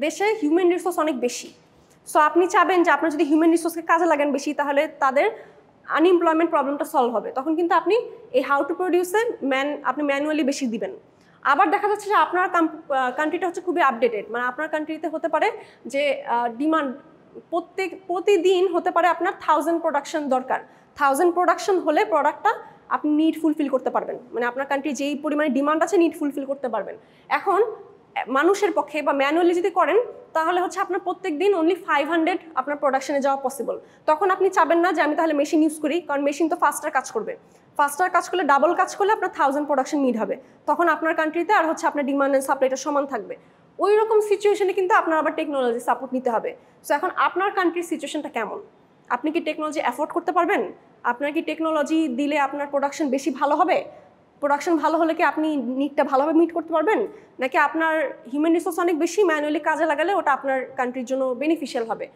দেশে হিউম্যান রিসোর্স অনেক বেশি সো আপনি চাবেন যে আপনার যদি হিউম্যান রিসোর্সকে কাজে লাগান বেশি তাহলে তাদের আনএমপ্লয়মেন্ট প্রবলেমটা সলভ হবে তখন কিন্তু আপনি এই হাউ টু প্রডিউসে ম্যান আপনি ম্যানুয়ালি বেশি দিবেন আবার দেখা যাচ্ছে যে আপনার কান্ট্রিটা হচ্ছে খুবই আপডেটেড মানে আপনার কান্ট্রিতে হতে পারে যে ডিমান্ড প্রত্যেক প্রতিদিন হতে পারে আপনার থাউজেন্ড প্রোডাকশন দরকার থাউজেন্ড প্রোডাকশন হলে প্রোডাক্টটা আপনি নিড ফুলফিল করতে পারবেন মানে আপনার কান্ট্রি যেই পরিমাণে ডিমান্ড আছে নিড ফুলফিল করতে পারবেন এখন মানুষের পক্ষে বা ম্যানুয়ালি যদি করেন তাহলে হচ্ছে আপনার প্রত্যেক দিন অনলি ফাইভ হান্ড্রেড আপনার প্রোডাকশনে যাওয়া পসিবল তখন আপনি চাবেন না যে আমি তাহলে মেশিন ইউজ করি কারণ মেশিন তো ফাস্টার কাজ করবে ফাস্টার কাজ করলে ডাবল কাজ করলে আপনার থাউজেন্ড প্রোডাকশন নিড হবে তখন আপনার কান্ট্রিতে আর হচ্ছে আপনার ডিমান্ড অ্যান্ড সাপ্লাইটা সমান থাকবে ওই রকম সিচুয়েশনে কিন্তু আপনার আবার টেকনোলজি সাপোর্ট নিতে হবে সো এখন আপনার কান্ট্রির সিচুয়েশনটা কেমন আপনি কি টেকনোলজি অ্যাফোর্ড করতে পারবেন আপনার কি টেকনোলজি দিলে আপনার প্রোডাকশন বেশি ভালো হবে প্রোডাকশন ভালো হলে কি আপনি নিটটা ভালোভাবে মিট করতে পারবেন নাকি আপনার হিউম্যান রিসোর্স অনেক বেশি ম্যানুয়ালি কাজে লাগালে ওটা আপনার কান্ট্রির জন্য বেনিফিশিয়াল হবে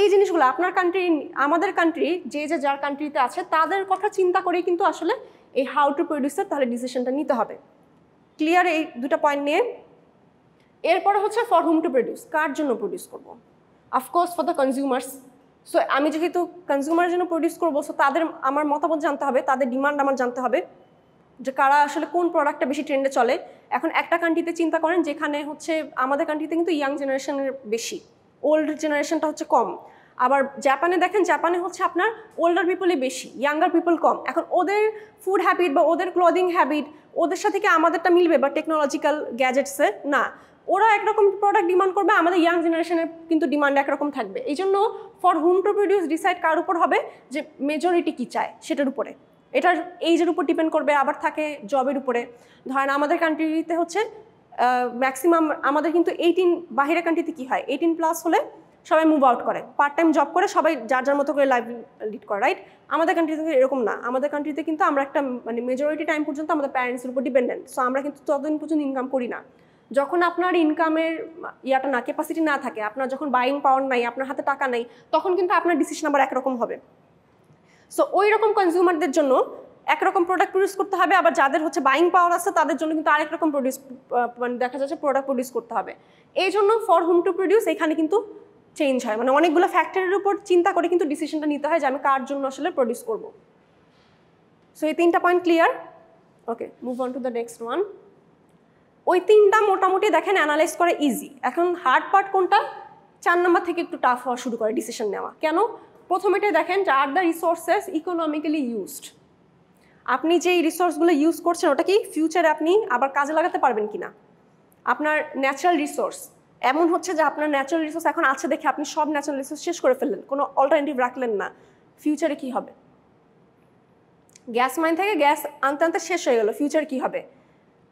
এই জিনিসগুলো আপনার কান্ট্রি আমাদের কান্ট্রি যে যে যার কান্ট্রিতে আছে তাদের কথা চিন্তা করেই কিন্তু আসলে এই হাউ টু প্রডিউসার তাহলে ডিসিশনটা নিতে হবে ক্লিয়ার এই দুটা পয়েন্ট নিয়ে এরপরে হচ্ছে ফর হুম টু প্রডিউস কার জন্য প্রডিউস করবো of course for the consumers so আমি যেহেতু কনজিউমারের জন্য প্রডিউস করবো সো তাদের আমার মতামত জানতে হবে তাদের ডিমান্ড আমার জানতে হবে যে কারা আসলে কোন প্রোডাক্টটা বেশি ট্রেন্ডে চলে এখন একটা কান্ট্রিতে চিন্তা করেন যেখানে হচ্ছে আমাদের কান্ট্রিতে কিন্তু ইয়াং জেনারেশনের বেশি ওল্ড জেনারেশনটা হচ্ছে কম আবার জাপানে দেখেন জাপানে হচ্ছে আপনার ওল্ডার পিপলই বেশি ইয়াঙ্গার পিপল কম এখন ওদের ফুড হ্যাবিট বা ওদের ক্লদিং হ্যাবিট ওদের সাথে কি আমাদেরটা মিলবে বা টেকনোলজিক্যাল গ্যাজেটসে না ওরা একরকম প্রোডাক্ট ডিমান্ড করবে আমাদের ইয়াং জেনারেশনের কিন্তু ডিমান্ড একরকম থাকবে এই জন্য for whom to produce decide কার উপর হবে যে মেজরিটি কী চায় সেটার উপরে এটার এইজের উপর ডিপেন্ড করবে আবার থাকে জবের উপরে ধরেন আমাদের কান্ট্রিতে হচ্ছে ম্যাক্সিমাম আমাদের কিন্তু এইটিন বাহিরের কান্ট্রিতে কী হয় এইটিন প্লাস হলে সবাই মুভ আউট করে পার্ট টাইম জব করে সবাই যার যার মতো করে লাইফ লিড করে রাইট আমাদের কান্ট্রিতে কিন্তু এরকম না আমাদের কান্ট্রিতে কিন্তু আমরা একটা মানে মেজরিটি টাইম পর্যন্ত আমাদের প্যারেন্টসের উপর ডিপেন্ডেন্ট সো আমরা কিন্তু ততদিন পর্যন্ত ইনকাম করি না যখন আপনার ইনকামের ইয়াটা না ক্যাপাসিটি না থাকে আপনার যখন বাইং পাওয়ার নাই আপনার হাতে টাকা নাই তখন কিন্তু আপনার ডিসিশন আবার একরকম হবে সো ওই রকম কনজিউমারদের জন্য একরকম প্রোডাক্ট প্রডিউস করতে হবে আবার যাদের হচ্ছে বাইং পাওয়ার আছে তাদের জন্য কিন্তু আরেক রকম প্রডিউস মানে দেখা যাচ্ছে প্রোডাক্ট প্রডিউস করতে হবে এই জন্য ফর হোম টু প্রডিউস এখানে কিন্তু চেঞ্জ হয় মানে অনেকগুলো ফ্যাক্টরির উপর চিন্তা করে কিন্তু ডিসিশনটা নিতে হয় যে আমি কার জন্য আসলে প্রডিউস করব সো এই তিনটা point clear okay move on to the next one ওই তিনটা মোটামুটি দেখেন অ্যানালাইজ করা ইজি এখন হার্ড পার্ট কোনটা চার নম্বর থেকে একটু টাফ হওয়া শুরু করে ডিসিশন নেওয়া কেন প্রথমেটাই দেখেন যে are the resources economically used আপনি যে রিসোর্সগুলো ইউজ করছেন ওটা কি ফিউচারে আপনি আবার কাজে লাগাতে পারবেন কি না আপনার ন্যাচারাল রিসোর্স এমন হচ্ছে যে আপনার ন্যাচারাল রিসোর্স এখন আছে দেখে আপনি সব ন্যাচারাল রিসোর্স শেষ করে ফেললেন কোনো অল্টারনেটিভ রাখলেন না ফিউচারে কি হবে গ্যাস মাইন থেকে গ্যাস আনতে আনতে শেষ হয়ে গেল ফিউচার কি হবে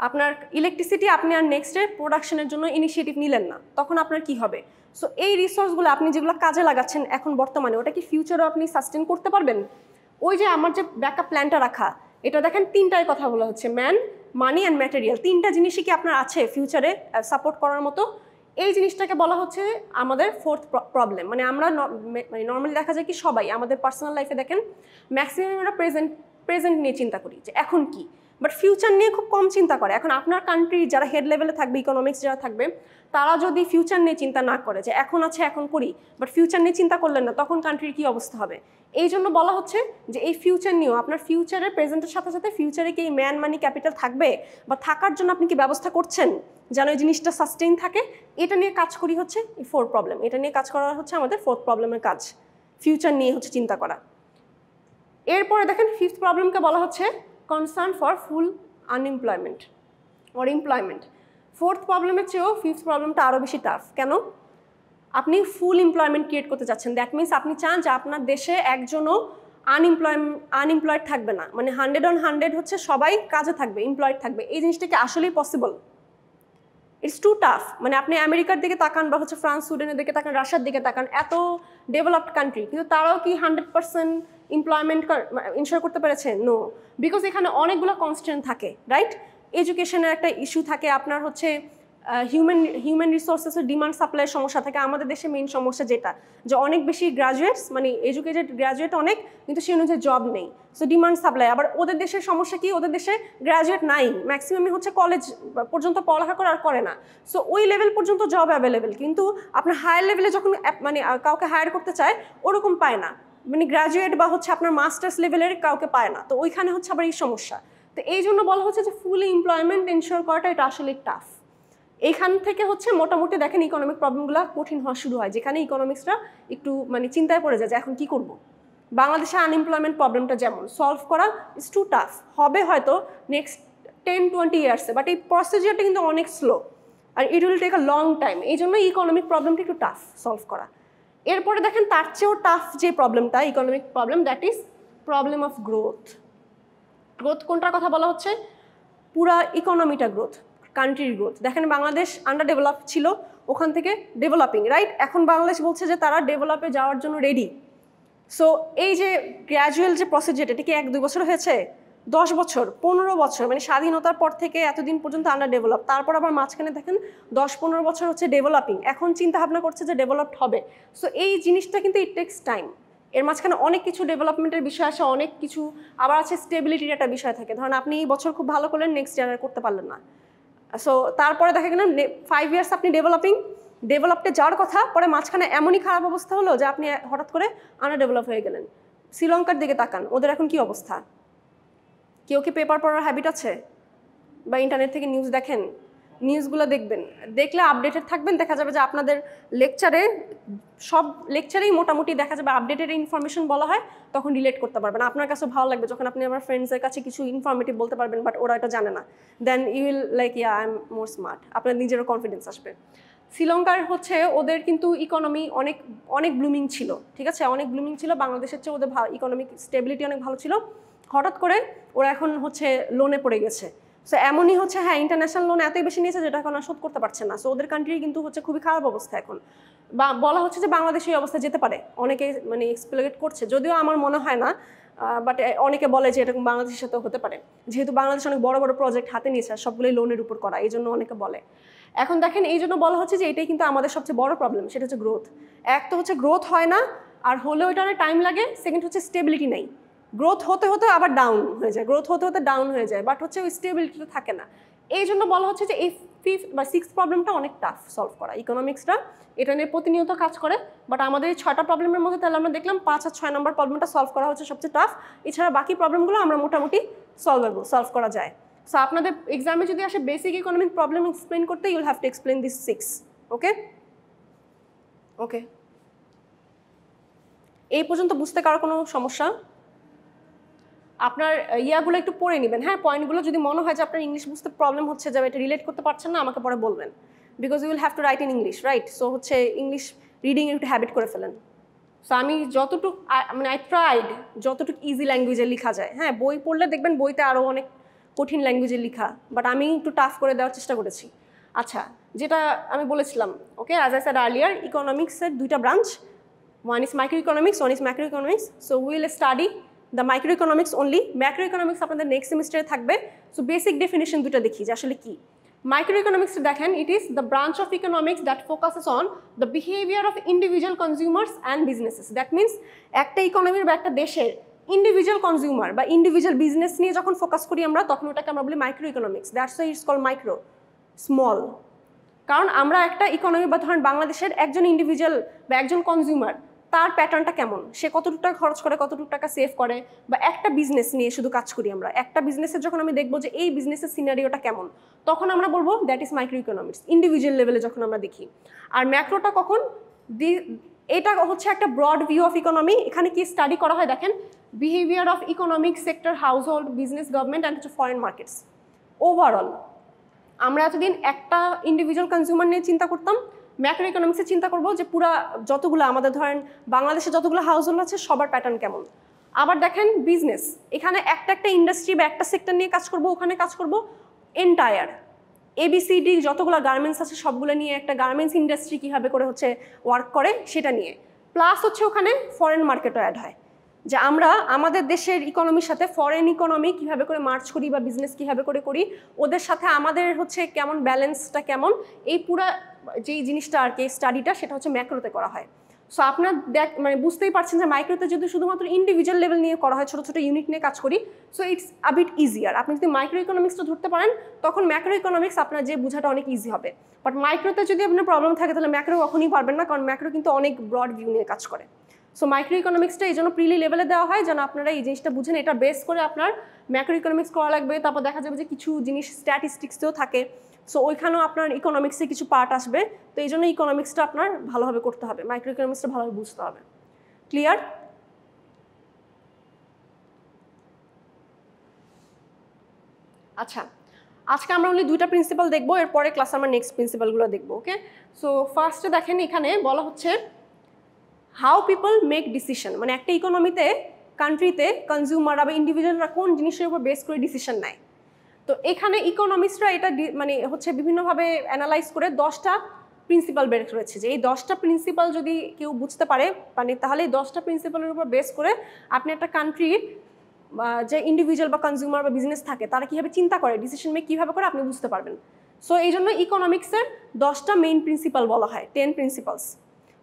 আপনার ইলেকট্রিসিটি আপনি আর নেক্সট ডে প্রোডাকশনের জন্য ইনিশিয়েটিভ নিলেন না তখন আপনার কি হবে সো এই রিসোর্সগুলো আপনি যেগুলো কাজে লাগাচ্ছেন এখন বর্তমানে ওটা কি ফিউচারও আপনি সাস্টেন করতে পারবেন ওই যে আমার যে ব্যাকআপ প্ল্যানটা রাখা এটা দেখেন তিনটায় কথা বলা হচ্ছে ম্যান মানি অ্যান্ড ম্যাটেরিয়াল তিনটা জিনিসই কি আপনার আছে ফিউচারে সাপোর্ট করার মতো এই জিনিসটাকে বলা হচ্ছে আমাদের ফোর্থ প্রবলেম মানে আমরা মানে নর্মালি দেখা যায় কি সবাই আমাদের পার্সোনাল লাইফে দেখেন ম্যাক্সিমাম আমরা প্রেজেন্ট প্রেজেন্ট নিয়ে চিন্তা করি যে এখন কি বাট ফিউচার নিয়ে খুব কম চিন্তা করে এখন আপনার কান্ট্রি যারা হেড লেভেলে থাকবে ইকোনমিক্স যারা থাকবে তারা যদি ফিউচার নিয়ে চিন্তা না করে যে এখন আছে এখন করি বাট ফিউচার নিয়ে চিন্তা করলেন না তখন কান্ট্রির কী অবস্থা হবে এই জন্য বলা হচ্ছে যে এই ফিউচার নিয়েও আপনার ফিউচারের প্রেজেন্টের সাথে সাথে ফিউচারে কি এই ম্যান মানি ক্যাপিটাল থাকবে বা থাকার জন্য আপনি কি ব্যবস্থা করছেন যেন এই জিনিসটা সাস্টেইন থাকে এটা নিয়ে কাজ করি হচ্ছে ফোর প্রবলেম এটা নিয়ে কাজ করা হচ্ছে আমাদের ফোর্থ প্রবলেমের কাজ ফিউচার নিয়ে হচ্ছে চিন্তা করা এরপরে দেখেন ফিফথ প্রবলেমকে বলা হচ্ছে concern for full unemployment or employment. Fourth প্রবলেমের চেয়েও ফিফথ প্রবলেমটা আরও বেশি টাফ কেন আপনি ফুল এমপ্লয়মেন্ট ক্রিয়েট করতে চাচ্ছেন দ্যাট মিনস আপনি চান যে আপনার দেশে একজনও আনএমপ্লয় আনএমপ্লয়েড থাকবে না মানে হান্ড্রেড অন হান্ড্রেড হচ্ছে সবাই কাজে থাকবে এমপ্লয়েড থাকবে এই জিনিসটা কি আসলেই পসিবল ইটস টু টাফ মানে আপনি আমেরিকার দিকে তাকান বা হচ্ছে ফ্রান্স সুইডেনের দিকে তাকান রাশিয়ার দিকে তাকান এত ডেভেলপড কান্ট্রি কিন্তু তারাও কি হান্ড্রেড পার্সেন্ট এমপ্লয়মেন্ট ইনশোর করতে পেরেছে নো বিকজ এখানে অনেকগুলো কনস্টেন্ট থাকে রাইট এডুকেশনের একটা ইস্যু থাকে আপনার হচ্ছে হিউম্যান হিউম্যান রিসোর্সেসের ডিমান্ড সাপ্লাইয়ের সমস্যা থাকে আমাদের দেশে মেইন সমস্যা যেটা যে অনেক বেশি গ্রাজুয়েটস মানে এডুকেটেড গ্রাজুয়েট অনেক কিন্তু সে অনুযায়ী জব নেই সো ডিমান্ড সাপ্লাই আবার ওদের দেশের সমস্যা কি ওদের দেশে গ্রাজুয়েট নাই ম্যাক্সিমামই হচ্ছে কলেজ পর্যন্ত পড়ালেখা করে আর করে না সো ওই লেভেল পর্যন্ত জব অ্যাভেলেবেল কিন্তু আপনার হায়ার লেভেলে যখন মানে কাউকে হায়ার করতে চায় ওরকম পায় না মানে গ্রাজুয়েট বা হচ্ছে আপনার মাস্টার্স লেভেলের কাউকে পায় না তো ওইখানে হচ্ছে আবার এই সমস্যা তো এই জন্য বলা হচ্ছে যে ফুলি এমপ্লয়মেন্ট এনশিওর করাটা এটা আসলে টাফ এইখান থেকে হচ্ছে মোটামুটি দেখেন ইকোনমিক প্রবলেমগুলো কঠিন হওয়া শুরু হয় যেখানে ইকোনমিক্সটা একটু মানে চিন্তায় পড়ে যায় যে এখন কি করব। বাংলাদেশে আনএমপ্লয়মেন্ট প্রবলেমটা যেমন সলভ করা ইজ টু টাফ হবে হয়তো নেক্সট টেন টোয়েন্টি ইয়ার্সে বাট এই প্রসিজিয়ারটা কিন্তু অনেক স্লো আর it will take a long time এই জন্য ইকোনমিক প্রবলেমটা একটু টাফ সলভ করা এরপরে দেখেন তার চেয়েও টাফ যে প্রবলেমটা economic problem that is problem of growth growth কোনটার কথা বলা হচ্ছে পুরা ইকোনমিটা গ্রোথ কান্ট্রির গ্রোথ দেখেন বাংলাদেশ আন্ডার ডেভেলপ ছিল ওখান থেকে ডেভেলপিং রাইট এখন বাংলাদেশ বলছে যে তারা ডেভেলপে যাওয়ার জন্য রেডি সো এই যে গ্র্যাজুয়াল যে প্রসেস যেটা এটা কি এক দুই বছর হয়েছে দশ বছর পনেরো বছর মানে স্বাধীনতার পর থেকে এতদিন পর্যন্ত আন্ডার ডেভেলপ তারপর আবার মাঝখানে দেখেন দশ পনেরো বছর হচ্ছে ডেভেলপিং এখন চিন্তা ভাবনা করছে যে ডেভেলপড হবে সো এই জিনিসটা কিন্তু ইট টেক্স টাইম এর মাঝখানে অনেক কিছু ডেভেলপমেন্টের বিষয় আসে অনেক কিছু আবার আছে স্টেবিলিটির একটা বিষয় থাকে ধরুন আপনি এই বছর খুব ভালো করলেন নেক্সট ইয়ার করতে পারলেন না সো তারপরে দেখা গেলাম ফাইভ ইয়ার্স আপনি ডেভেলপিং ডেভেলপে যাওয়ার কথা পরে মাঝখানে এমনই খারাপ অবস্থা হলো যে আপনি হঠাৎ করে আনডেভেলপ হয়ে গেলেন শ্রীলঙ্কার দিকে তাকান ওদের এখন কি অবস্থা কেউ কি পেপার পড়ার হ্যাবিট আছে বা ইন্টারনেট থেকে নিউজ দেখেন নিউজগুলো দেখবেন দেখলে আপডেটেড থাকবেন দেখা যাবে যে আপনাদের লেকচারে সব লেকচারেই মোটামুটি দেখা যাবে আপডেটেড ইনফরমেশন বলা হয় তখন রিলেট করতে পারবেন আপনার কাছে ভালো লাগবে যখন আপনি আমার ফ্রেন্ডসের কাছে কিছু ইনফরমেটিভ বলতে পারবেন বাট ওরা এটা জানে না then you will like yeah I am more smart আপনার নিজেরও কনফিডেন্স আসবে শ্রীলঙ্কার হচ্ছে ওদের কিন্তু ইকোনমি অনেক অনেক ব্লুমিং ছিল ঠিক আছে অনেক ব্লুমিং ছিল বাংলাদেশের চেয়ে ওদের ইকোনমিক স্টেবিলিটি অনেক ভালো ছিল হঠাৎ করে ওরা এখন হচ্ছে লোনে পড়ে গেছে সো এমনই হচ্ছে হ্যাঁ ইন্টারন্যাশনাল লোন এতই বেশি নিয়েছে যেটা এখন আর শোধ করতে পারছে না সো ওদের কান্ট্রি কিন্তু হচ্ছে খুবই খারাপ অবস্থা এখন বা বলা হচ্ছে যে বাংলাদেশ এই অবস্থা যেতে পারে অনেকে মানে এক্সপ্লোরেট করছে যদিও আমার মনে হয় না বাট অনেকে বলে যে এরকম বাংলাদেশের সাথেও হতে পারে যেহেতু বাংলাদেশ অনেক বড় বড় প্রজেক্ট হাতে নিয়েছে সবগুলোই লোনের উপর করা এই জন্য অনেকে বলে এখন দেখেন এই জন্য বলা হচ্ছে যে এটাই কিন্তু আমাদের সবচেয়ে বড় প্রবলেম সেটা হচ্ছে গ্রোথ এক তো হচ্ছে গ্রোথ হয় না আর হলেও এটা অনেক টাইম লাগে সেকেন্ড হচ্ছে স্টেবিলিটি নেই গ্রোথ হতে হতে আবার ডাউন হয়ে যায় গ্রোথ হতে হতে ডাউন হয়ে যায় বাট হচ্ছে ওই স্টেবিলিটিটা থাকে না এই জন্য বলা হচ্ছে যে এই ফিফথ বা সিক্স প্রবলেমটা অনেক টাফ সলভ করা ইকোনমিক্সটা এটা নিয়ে প্রতিনিয়ত কাজ করে বাট আমাদের এই ছয়টা প্রবলেমের মধ্যে তাহলে আমরা দেখলাম পাঁচ আর ছয় নম্বর প্রবলেমটা সলভ করা হচ্ছে সবচেয়ে টাফ এছাড়া বাকি প্রবলেমগুলো আমরা মোটামুটি সলভেবল সলভ করা যায় সো আপনাদের এক্সামে যদি আসে বেসিক ইকোনমিক প্রবলেম এক্সপ্লেন করতে you'll have to explain this six okay okay এই পর্যন্ত বুঝতে কারো কোনো সমস্যা আপনার ইয়াগুলো একটু পড়ে নেবেন হ্যাঁ পয়েন্টগুলো যদি মনে হয় যে আপনার ইংলিশ বুঝতে প্রবলেম হচ্ছে যাবে এটা রিলেট করতে পারছেন না আমাকে পরে বলবেন because you will have to write in English right so হচ্ছে ইংলিশ রিডিং একটু হ্যাবিট করে ফেলেন সো আমি যতটুকু মানে আই ট্রাইড যতটুকু ইজি ল্যাঙ্গুয়েজে লেখা যায় হ্যাঁ বই পড়লে দেখবেন বইতে আরও অনেক কঠিন ল্যাঙ্গুয়েজে লেখা বাট আমি একটু টাফ করে দেওয়ার চেষ্টা করেছি আচ্ছা যেটা আমি বলেছিলাম okay as I said earlier ইকোনমিক্সের দুইটা branch one is micro economics one is macro economics so will study the micro economics only macro economics আপনাদের নেক্সট সেমিস্টারে থাকবে সো বেসিক ডেফিনেশন দুটো দেখি যে আসলে কি মাইক্রো ইকোনমিক্স দেখেন it is the branch of economics that focuses on the behaviour of individual consumers and businesses that means একটা ইকোনমির বা একটা দেশের ইন্ডিভিজুয়াল কনজিউমার বা ইন্ডিভিজুয়াল বিজনেস নিয়ে যখন ফোকাস করি আমরা তখন ওটাকে আমরা বলি micro economics that's why it's call micro small কারণ আমরা একটা ইকোনমি বা ধরেন বাংলাদেশের একজন ইন্ডিভিজুয়াল বা একজন কনজিউমার তার প্যাটার্নটা কেমন সে কতটুকু টাকা খরচ করে কতটুকু টাকা সেভ করে বা একটা বিজনেস নিয়ে শুধু কাজ করি আমরা একটা বিজনেসের যখন আমি দেখবো যে এই বিজনেসের সিনারিওটা কেমন তখন আমরা বলবো that is micro economics individual লেভেলে যখন আমরা দেখি আর ম্যাক্রোটা কখন দি এটা হচ্ছে একটা ব্রড ভিউ অফ ইকোনমি এখানে কি স্টাডি করা হয় দেখেন behaviour of economic sector household business government and হচ্ছে ফরেন মার্কেটস ওভারঅল আমরা এতদিন একটা ইন্ডিভিজুয়াল কনজিউমার নিয়ে চিন্তা করতাম ম্যাক্রো ইকোনমিক্সে চিন্তা করব যে পুরা যতগুলো আমাদের ধরেন বাংলাদেশে যতগুলো হাউস হোল্ড আছে সবার প্যাটার্ন কেমন আবার দেখেন বিজনেস এখানে একটা একটা ইন্ডাস্ট্রি বা একটা সেক্টর নিয়ে কাজ করব ওখানে কাজ করব এন্টায়ার এবিসিডি যতগুলো গার্মেন্টস আছে সবগুলো নিয়ে একটা গার্মেন্টস ইন্ডাস্ট্রি কীভাবে করে হচ্ছে ওয়ার্ক করে সেটা নিয়ে প্লাস হচ্ছে ওখানে ফরেন মার্কেটও অ্যাড হয় যে আমরা আমাদের দেশের ইকোনমির সাথে ফরেন ইকোনমি কিভাবে করে মার্চ করি বা বিজনেস কিভাবে করে করি ওদের সাথে আমাদের হচ্ছে কেমন ব্যালেন্সটা কেমন এই পুরা যেই জিনিসটা আর কি স্টাডিটা সেটা হচ্ছে ম্যাক্রোতে করা হয় সো আপনার দেখ মানে বুঝতেই পারছেন যে মাইক্রোতে যদি শুধুমাত্র ইন্ডিভিজুয়াল লেভেল নিয়ে করা হয় ছোটো ছোটো ইউনিট নিয়ে কাজ করি সো ইটস আবিট ইজিয়ার আপনি যদি মাইক্রো ইকোনমিক্সটা ধরতে পারেন তখন ম্যাক্রো ইকোনমিক্স আপনার যে বোঝাটা অনেক ইজি হবে বাট মাইক্রোতে যদি আপনার প্রবলেম থাকে তাহলে ম্যাক্রো কখনই পারবেন না কারণ ম্যাক্রো কিন্তু অনেক ব্রড ভিউ নিয়ে কাজ করে সো মাইক্রো ইকোনমিক্সটা এই জন্য প্রিলি লেভেলে দেওয়া হয় যেন আপনারা এই জিনিসটা বুঝেন এটা বেস করে আপনার ম্যাক্রো ইকোনমিক্স করা লাগবে তারপর দেখা যাবে যে কিছু জিনিস স্ট্যাটিস্টিক্সেও থাকে সো ওইখানেও আপনার ইকোনমিক্সে কিছু পার্ট আসবে তো এই জন্য ইকোনমিক্সটা আপনার ভালোভাবে করতে হবে মাইক্রো ইকোনমিক্সটা ভালোভাবে বুঝতে হবে ক্লিয়ার আচ্ছা আজকে আমরা ওনলি দুইটা প্রিন্সিপাল দেখবো এরপরে ক্লাস আমরা নেক্সট প্রিন্সিপালগুলো দেখবো ওকে সো ফার্স্টে দেখেন এখানে বলা হচ্ছে হাউ পিপল মেক ডিসিশন মানে একটা ইকোনমিতে কান্ট্রিতে কনজিউমাররা বা ইন্ডিভিজুয়ালরা কোন জিনিসের উপর বেস করে ডিসিশন নেয় তো এখানে ইকোনমিস্টরা এটা মানে হচ্ছে বিভিন্নভাবে অ্যানালাইজ করে দশটা প্রিন্সিপাল বের করেছে যে এই দশটা প্রিন্সিপাল যদি কেউ বুঝতে পারে মানে তাহলে এই দশটা প্রিন্সিপালের উপর বেস করে আপনি একটা কান্ট্রির যে ইন্ডিভিজুয়াল বা কনজিউমার বা বিজনেস থাকে তারা কীভাবে চিন্তা করে ডিসিশন মেক কীভাবে করে আপনি বুঝতে পারবেন সো এই জন্য ইকোনমিক্সের দশটা মেইন প্রিন্সিপাল বলা হয় টেন প্রিন্সিপালস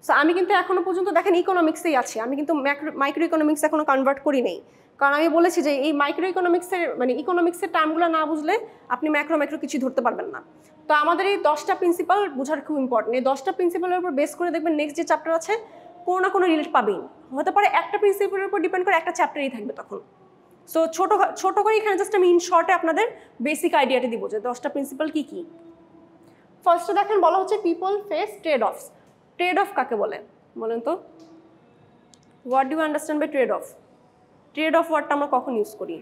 সো আমি কিন্তু এখনও পর্যন্ত দেখেন ইকোনমিক্সেই আছি আমি কিন্তু ম্যাক্রো মাইক্রো ইকোনমিক্স এখনও কনভার্ট করি নেই কারণ আমি বলেছি যে এই মাইক্রো ইকোনমিক্সের মানে ইকোনমিক্সের টার্মগুলো না বুঝলে আপনি ম্যাক্রো ম্যাক্রো কিছু ধরতে পারবেন না তো আমাদের এই দশটা প্রিন্সিপাল বোঝার খুব ইম্পর্টেন্ট এই দশটা প্রিন্সিপালের উপর বেস করে দেখবেন নেক্সট যে চ্যাপ্টার আছে কোনো না কোনো রিলেট পাবেই হতে পারে একটা প্রিন্সিপালের উপর ডিপেন্ড করে একটা চ্যাপ্টারই থাকবে তখন সো ছোটো ছোটো করে এখানে জাস্ট আমি ইন শর্টে আপনাদের বেসিক আইডিয়াটা দিব যে দশটা প্রিন্সিপাল কী কী ফার্স্টে দেখেন বলা হচ্ছে people face trade off trade off কাকে বলে বলেন তো what do understand by trade off trade off ওয়ার্ডটা আমরা কখন ইউজ করি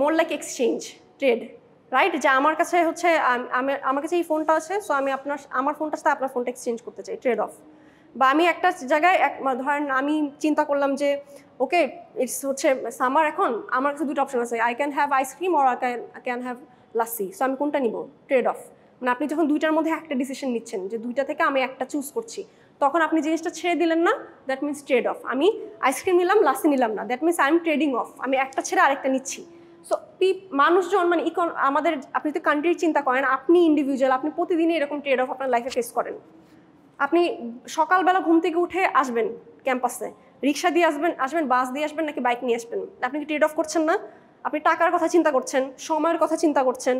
more like exchange trade right যে আমার কাছে হচ্ছে আমার কাছে এই ফোনটা আছে সো আমি আপনার আমার ফোনটার সাথে আপনার ফোনটা এক্সচেঞ্জ করতে চাই ট্রেড অফ বা আমি একটা জায়গায় এক ধরেন আমি চিন্তা করলাম যে ওকে ইটস হচ্ছে সামার এখন আমার কাছে দুটো অপশন আছে I can have ice cream or I can I can have lassi so আমি কোনটা নিব ট্রেড অফ মানে আপনি যখন দুইটার মধ্যে একটা ডিসিশন নিচ্ছেন যে দুইটা থেকে আমি একটা চুজ করছি তখন আপনি জিনিসটা ছেড়ে দিলেন না দ্যাট মিনস ট্রেড অফ আমি আইসক্রিম নিলাম লাসি নিলাম না that means I am trading off আমি একটা ছেড়ে আরেকটা নিচ্ছি সো পি মানুষজন মানে ইকন আমাদের আপনি তো কান্ট্রির চিন্তা করেন আপনি ইন্ডিভিজুয়াল আপনি প্রতিদিনই এরকম ট্রেড অফ আপনার লাইফে ফেস করেন আপনি সকালবেলা ঘুম থেকে উঠে আসবেন ক্যাম্পাসে রিক্সা দিয়ে আসবেন আসবেন বাস দিয়ে আসবেন নাকি বাইক নিয়ে আসবেন আপনি কি ট্রেড অফ করছেন না আপনি টাকার কথা চিন্তা করছেন সময়ের কথা চিন্তা করছেন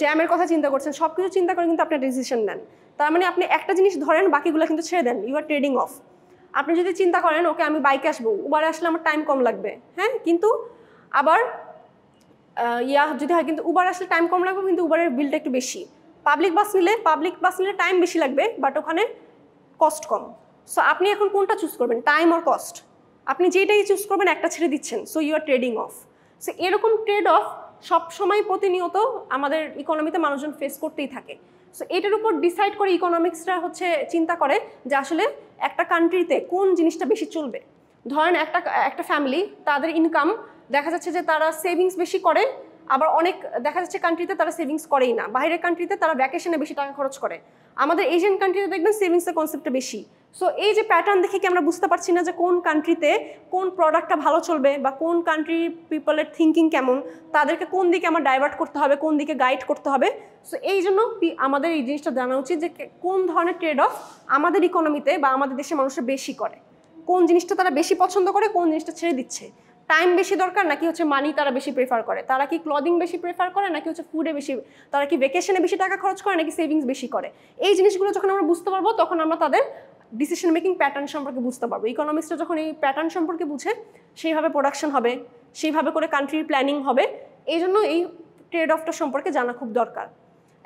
জ্যামের কথা চিন্তা করছেন সব কিছু চিন্তা করে কিন্তু আপনি ডিসিশন নেন তার মানে আপনি একটা জিনিস ধরেন বাকিগুলো কিন্তু ছেড়ে দেন ইউ আর ট্রেডিং অফ আপনি যদি চিন্তা করেন ওকে আমি বাইকে আসবো উবারে আসলে আমার টাইম কম লাগবে হ্যাঁ কিন্তু আবার ইয়া যদি হয় কিন্তু উবার আসলে টাইম কম লাগবে কিন্তু উবারের বিলটা একটু বেশি পাবলিক বাস নিলে পাবলিক বাস নিলে টাইম বেশি লাগবে বাট ওখানে কস্ট কম সো আপনি এখন কোনটা চুজ করবেন টাইম আর কস্ট আপনি যেটাই চুজ করবেন একটা ছেড়ে দিচ্ছেন so you are trading off so এরকম ট্রেড অফ সবসময় প্রতিনিয়ত আমাদের ইকোনমিতে মানুষজন ফেস করতেই থাকে সো এটার উপর ডিসাইড করে ইকোনমিক্সরা হচ্ছে চিন্তা করে যে আসলে একটা কান্ট্রিতে কোন জিনিসটা বেশি চলবে ধরেন একটা একটা ফ্যামিলি তাদের ইনকাম দেখা যাচ্ছে যে তারা সেভিংস বেশি করে আবার অনেক দেখা যাচ্ছে কান্ট্রিতে তারা সেভিংস করেই না বাইরের কান্ট্রিতে তারা ভ্যাকেশনে বেশি টাকা খরচ করে আমাদের এশিয়ান কান্ট্রিতে দেখবেন সেভিংসের কনসেপ্টটা বেশি সো এই যে প্যাটার্ন দেখে কি আমরা বুঝতে পারছি না যে কোন কান্ট্রিতে কোন প্রোডাক্টটা ভালো চলবে বা কোন কান্ট্রির পিপলের থিঙ্কিং কেমন তাদেরকে কোন দিকে আমার ডাইভার্ট করতে হবে কোন দিকে গাইড করতে হবে সো এই জন্য আমাদের এই জিনিসটা জানা উচিত যে কোন ধরনের ট্রেড অফ আমাদের ইকোনমিতে বা আমাদের দেশের মানুষের বেশি করে কোন জিনিসটা তারা বেশি পছন্দ করে কোন জিনিসটা ছেড়ে দিচ্ছে টাইম বেশি দরকার নাকি হচ্ছে মানি তারা বেশি প্রেফার করে তারা কি ক্লদিং বেশি প্রেফার করে নাকি হচ্ছে ফুডে বেশি তারা কি ভেকেশনে বেশি টাকা খরচ করে নাকি সেভিংস বেশি করে এই জিনিসগুলো যখন আমরা বুঝতে পারবো তখন আমরা তাদের ডিসিশন মেকিং প্যাটার্ন সম্পর্কে বুঝতে পারবো ইকোনমিক্সটা যখন এই প্যাটার্ন সম্পর্কে বুঝে সেইভাবে প্রোডাকশন হবে সেইভাবে করে কান্ট্রির প্ল্যানিং হবে এই জন্য এই ট্রেড অফটা সম্পর্কে জানা খুব দরকার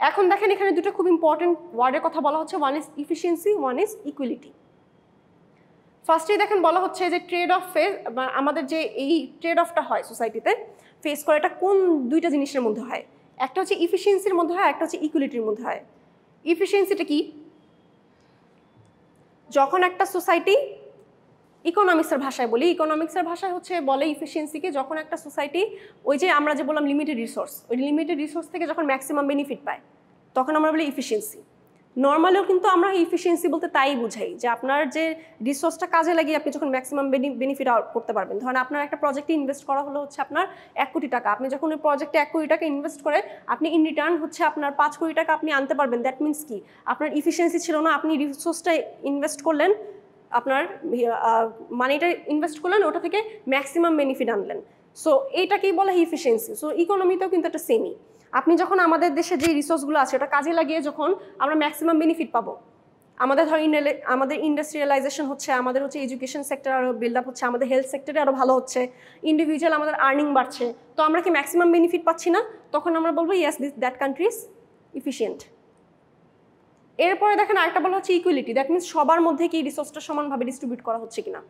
এখন দেখেন এখানে দুটো খুব ইম্পর্টেন্ট ওয়ার্ডের কথা বলা হচ্ছে one is efficiency one is equality ফার্স্টেই দেখেন বলা হচ্ছে যে ট্রেড অফ ফেস আমাদের যে এই ট্রেড অফটা হয় সোসাইটিতে ফেস করাটা কোন দুইটা জিনিসের মধ্যে হয় একটা হচ্ছে ইফিসিয়েন্সির মধ্যে হয় একটা হচ্ছে ইকুইলিটির মধ্যে হয় ইফিসিয়েন্সিটা কি যখন একটা সোসাইটি ইকোনমিক্সের ভাষায় বলি ইকোনমিক্সের ভাষায় হচ্ছে বলে ইফিসিয়েন্সিকে যখন একটা সোসাইটি ওই যে আমরা যে বললাম লিমিটেড রিসোর্স ওই লিমিটেড রিসোর্স থেকে যখন ম্যাক্সিমাম বেনিফিট পায় তখন আমরা বলি ইফিসিয়েন্সি নর্মালেও কিন্তু আমরা ইফিসিয়েন্সি বলতে তাই বুঝাই যে আপনার যে রিসোর্সটা কাজে লাগিয়ে আপনি যখন ম্যাক্সিমাম বেনিফিট আউট করতে পারবেন ধরেন আপনার একটা প্রজেক্টে ইনভেস্ট করা হলো হচ্ছে আপনার এক কোটি টাকা আপনি যখন ওই প্রজেক্টে এক কোটি টাকা ইনভেস্ট করে আপনি ইন রিটার্ন হচ্ছে আপনার পাঁচ কোটি টাকা আপনি আনতে পারবেন দ্যাট মিনস কি আপনার ইফিসিয়েন্সি ছিল না আপনি রিসোর্সটা ইনভেস্ট করলেন আপনার মানিটা ইনভেস্ট করলেন ওটা থেকে ম্যাক্সিমাম বেনিফিট আনলেন সো এইটাকেই বলা ইফিসিয়েন্সি সো ইকোনমিতেও কিন্তু একটা সেমি আপনি যখন আমাদের দেশে যে রিসোর্সগুলো আছে ওটা কাজে লাগিয়ে যখন আমরা ম্যাক্সিমাম বেনিফিট পাবো আমাদের ধর আমাদের ইন্ডাস্ট্রিয়ালাইজেশন হচ্ছে আমাদের হচ্ছে এডুকেশন সেক্টর আরও বিল্ড আপ হচ্ছে আমাদের হেলথ সেক্টরে আরও ভালো হচ্ছে ইন্ডিভিজুয়াল আমাদের আর্নিং বাড়ছে তো আমরা কি ম্যাক্সিমাম বেনিফিট পাচ্ছি না তখন আমরা বলবো yes this that country's efficient এরপরে দেখেন আরেকটা বলা হচ্ছে ইকুয়ালিটি দ্যাট মিনস সবার মধ্যে কি রিসোর্সটা সমানভাবে ডিস্ট্রিবিউট করা হচ্ছে কিনা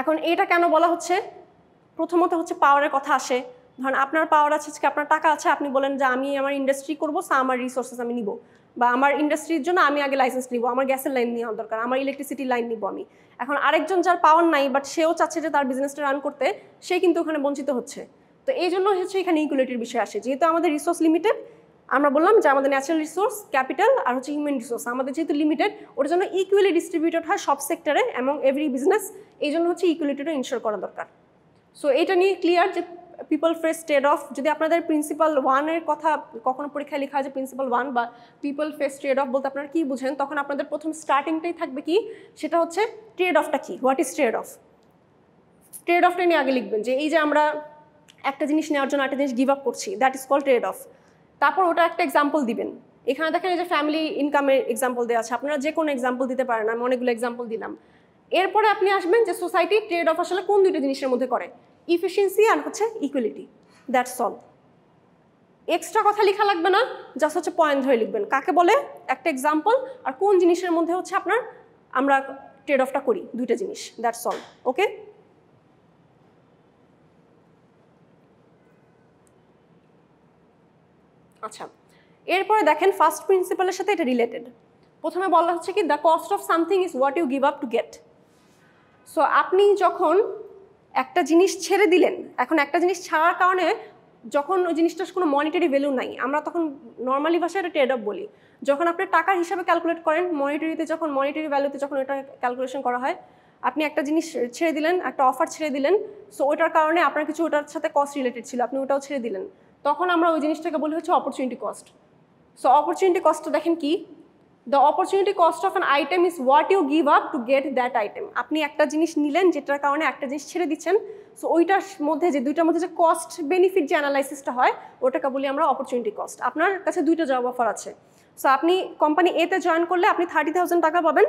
এখন এটা কেন বলা হচ্ছে প্রথমত হচ্ছে পাওয়ারের কথা আসে ধরেন আপনার পাওয়ার আছে আজকে আপনার টাকা আছে আপনি বলেন যে আমি আমার ইন্ডাস্ট্রি করবো সা আমার রিসোর্সেস আমি নিব বা আমার ইন্ডাস্ট্রির জন্য আমি আগে লাইসেন্স নিব আমার গ্যাসের লাইন নেওয়া দরকার আমার ইলেকট্রিসিটি লাইন নিব আমি এখন আরেকজন যার পাওয়ার নাই বাট সেও চাচ্ছে যে তার বিজনেসটা রান করতে সে কিন্তু ওখানে বঞ্চিত হচ্ছে তো এই জন্য হচ্ছে এখানে ইকুয়ালিটির বিষয় আসে যেহেতু আমাদের রিসোর্স লিমিটেড আমরা বললাম যে আমাদের ন্যাচারাল রিসোর্স ক্যাপিটাল আর হচ্ছে হিউম্যান রিসোর্স আমাদের যেহেতু লিমিটেড ওর জন্য ইকুয়ালি ডিস্ট্রিবিউটেড হয় সব সেক্টরে এবং এভরি বিজনেস এই জন্য হচ্ছে ইকুয়ালিটিটা ইনশোর করা দরকার সো এটা নিয়ে ক্লিয়ার যে পিপল ফেস ট্রেড অফ যদি আপনাদের প্রিন্সিপাল ওয়ানের কথা কখনো পরীক্ষায় লেখা আছে প্রিন্সিপাল ওয়ান বা পিপল ফেস ট্রেড অফ বলতে আপনারা কী বুঝেন তখন আপনাদের প্রথম স্টার্টিংটাই থাকবে কি সেটা হচ্ছে ট্রেড অফটা কী what is trade off trade অফটা নিয়ে আগে লিখবেন যে এই যে আমরা একটা জিনিস নেওয়ার জন্য একটা জিনিস গিভ আপ করছি that is call trade off তারপর ওটা একটা এক্সাম্পল দিবেন এখানে দেখেন এই যে ফ্যামিলি ইনকামের এক্সাম্পল দেওয়া আছে আপনারা যে কোনো এক্সাম্পল দিতে পারেন আমি অনেকগুলো এক্সাম্পল দিলাম এরপরে আপনি আসবেন যে সোসাইটি ট্রেড অফ আসলে কোন দুইটা জিনিসের মধ্যে করে ইফিসিয়েন্সি আর হচ্ছে ইকুয়ালিটি দ্যাটস অল এক্সট্রা কথা লেখা লাগবে না জাস্ট হচ্ছে পয়েন্ট ধরে লিখবেন কাকে বলে একটা এক্সাম্পল আর কোন জিনিসের মধ্যে হচ্ছে আপনার আমরা ট্রেড অফটা করি দুইটা জিনিস দ্যাটস অল ওকে আচ্ছা এরপরে দেখেন ফার্স্ট প্রিন্সিপালের সাথে এটা রিলেটেড প্রথমে বলা হচ্ছে কি the cost of something is what you give up to get so আপনি যখন একটা জিনিস ছেড়ে দিলেন এখন একটা জিনিস ছাড়ার কারণে যখন ওই জিনিসটার কোনো মনিটারি ভ্যালু নাই আমরা তখন নর্মালি ভাষায় এটা ট্রেড অফ বলি যখন আপনি টাকার হিসাবে ক্যালকুলেট করেন মনিটারিতে যখন মনিটারি ভ্যালুতে যখন ওটা ক্যালকুলেশন করা হয় আপনি একটা জিনিস ছেড়ে দিলেন একটা অফার ছেড়ে দিলেন সো ওটার কারণে আপনার কিছু ওটার সাথে কস্ট রিলেটেড ছিল আপনি ওটাও ছেড়ে দিলেন তখন আমরা ওই জিনিসটাকে বলি হচ্ছে অপরচুনিটি কস্ট সো অপরচুনিটি কস্টটা দেখেন কি the opportunity cost of an item is what you give up to get that item আপনি একটা জিনিস নিলেন যেটার কারণে একটা জিনিস ছেড়ে দিচ্ছেন সো ওইটার মধ্যে যে দুইটার মধ্যে যে কস্ট বেনিফিট যে অ্যানালাইসিসটা হয় ওটাকে বলি আমরা অপরচুনিটি কস্ট আপনার কাছে দুইটা জব অফার আছে সো আপনি কোম্পানি এতে জয়েন করলে আপনি থার্টি থাউজেন্ড টাকা পাবেন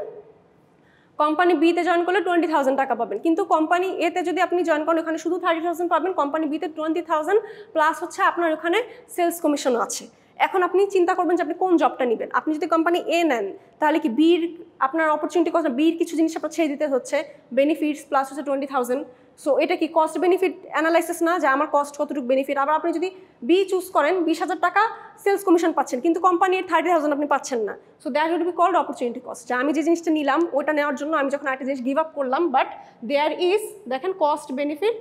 কোম্পানি বিতে জয়েন করলে টোয়েন্টি থাউজেন্ড টাকা পাবেন কিন্তু কোম্পানি এতে যদি আপনি জয়েন করেন ওখানে শুধু থার্টি থাউজেন্ড পাবেন কোম্পানি বিতে টোয়েন্টি থাউজেন্ড প্লাস হচ্ছে আপনার ওখানে সেলস কমিশনও আছে এখন আপনি চিন্তা করবেন যে আপনি কোন জবটা নেবেন আপনি যদি কোম্পানি এ নেন তাহলে কি বির আপনার অপরচুনিটি কত বির কিছু জিনিস আপনার ছেড়ে দিতে হচ্ছে বেনিফিটস প্লাস হচ্ছে টোয়েন্টি থাউজেন্ড সো এটা কি কস্ট বেনিফিট অ্যানালাইসিস না যে আমার কস্ট কতটুকু বেনিফিট আবার আপনি যদি বি চুজ করেন বিশ হাজার টাকা সেলস কমিশন পাচ্ছেন কিন্তু কোম্পানির থার্টি থাউজেন্ড আপনি পাচ্ছেন না so that would be called opportunity cost যে আমি যে জিনিসটা নিলাম ওটা নেওয়ার জন্য আমি যখন একটা জিনিস গিভ আপ করলাম বাট দেয়ার ইজ দেখেন কস্ট বেনিফিট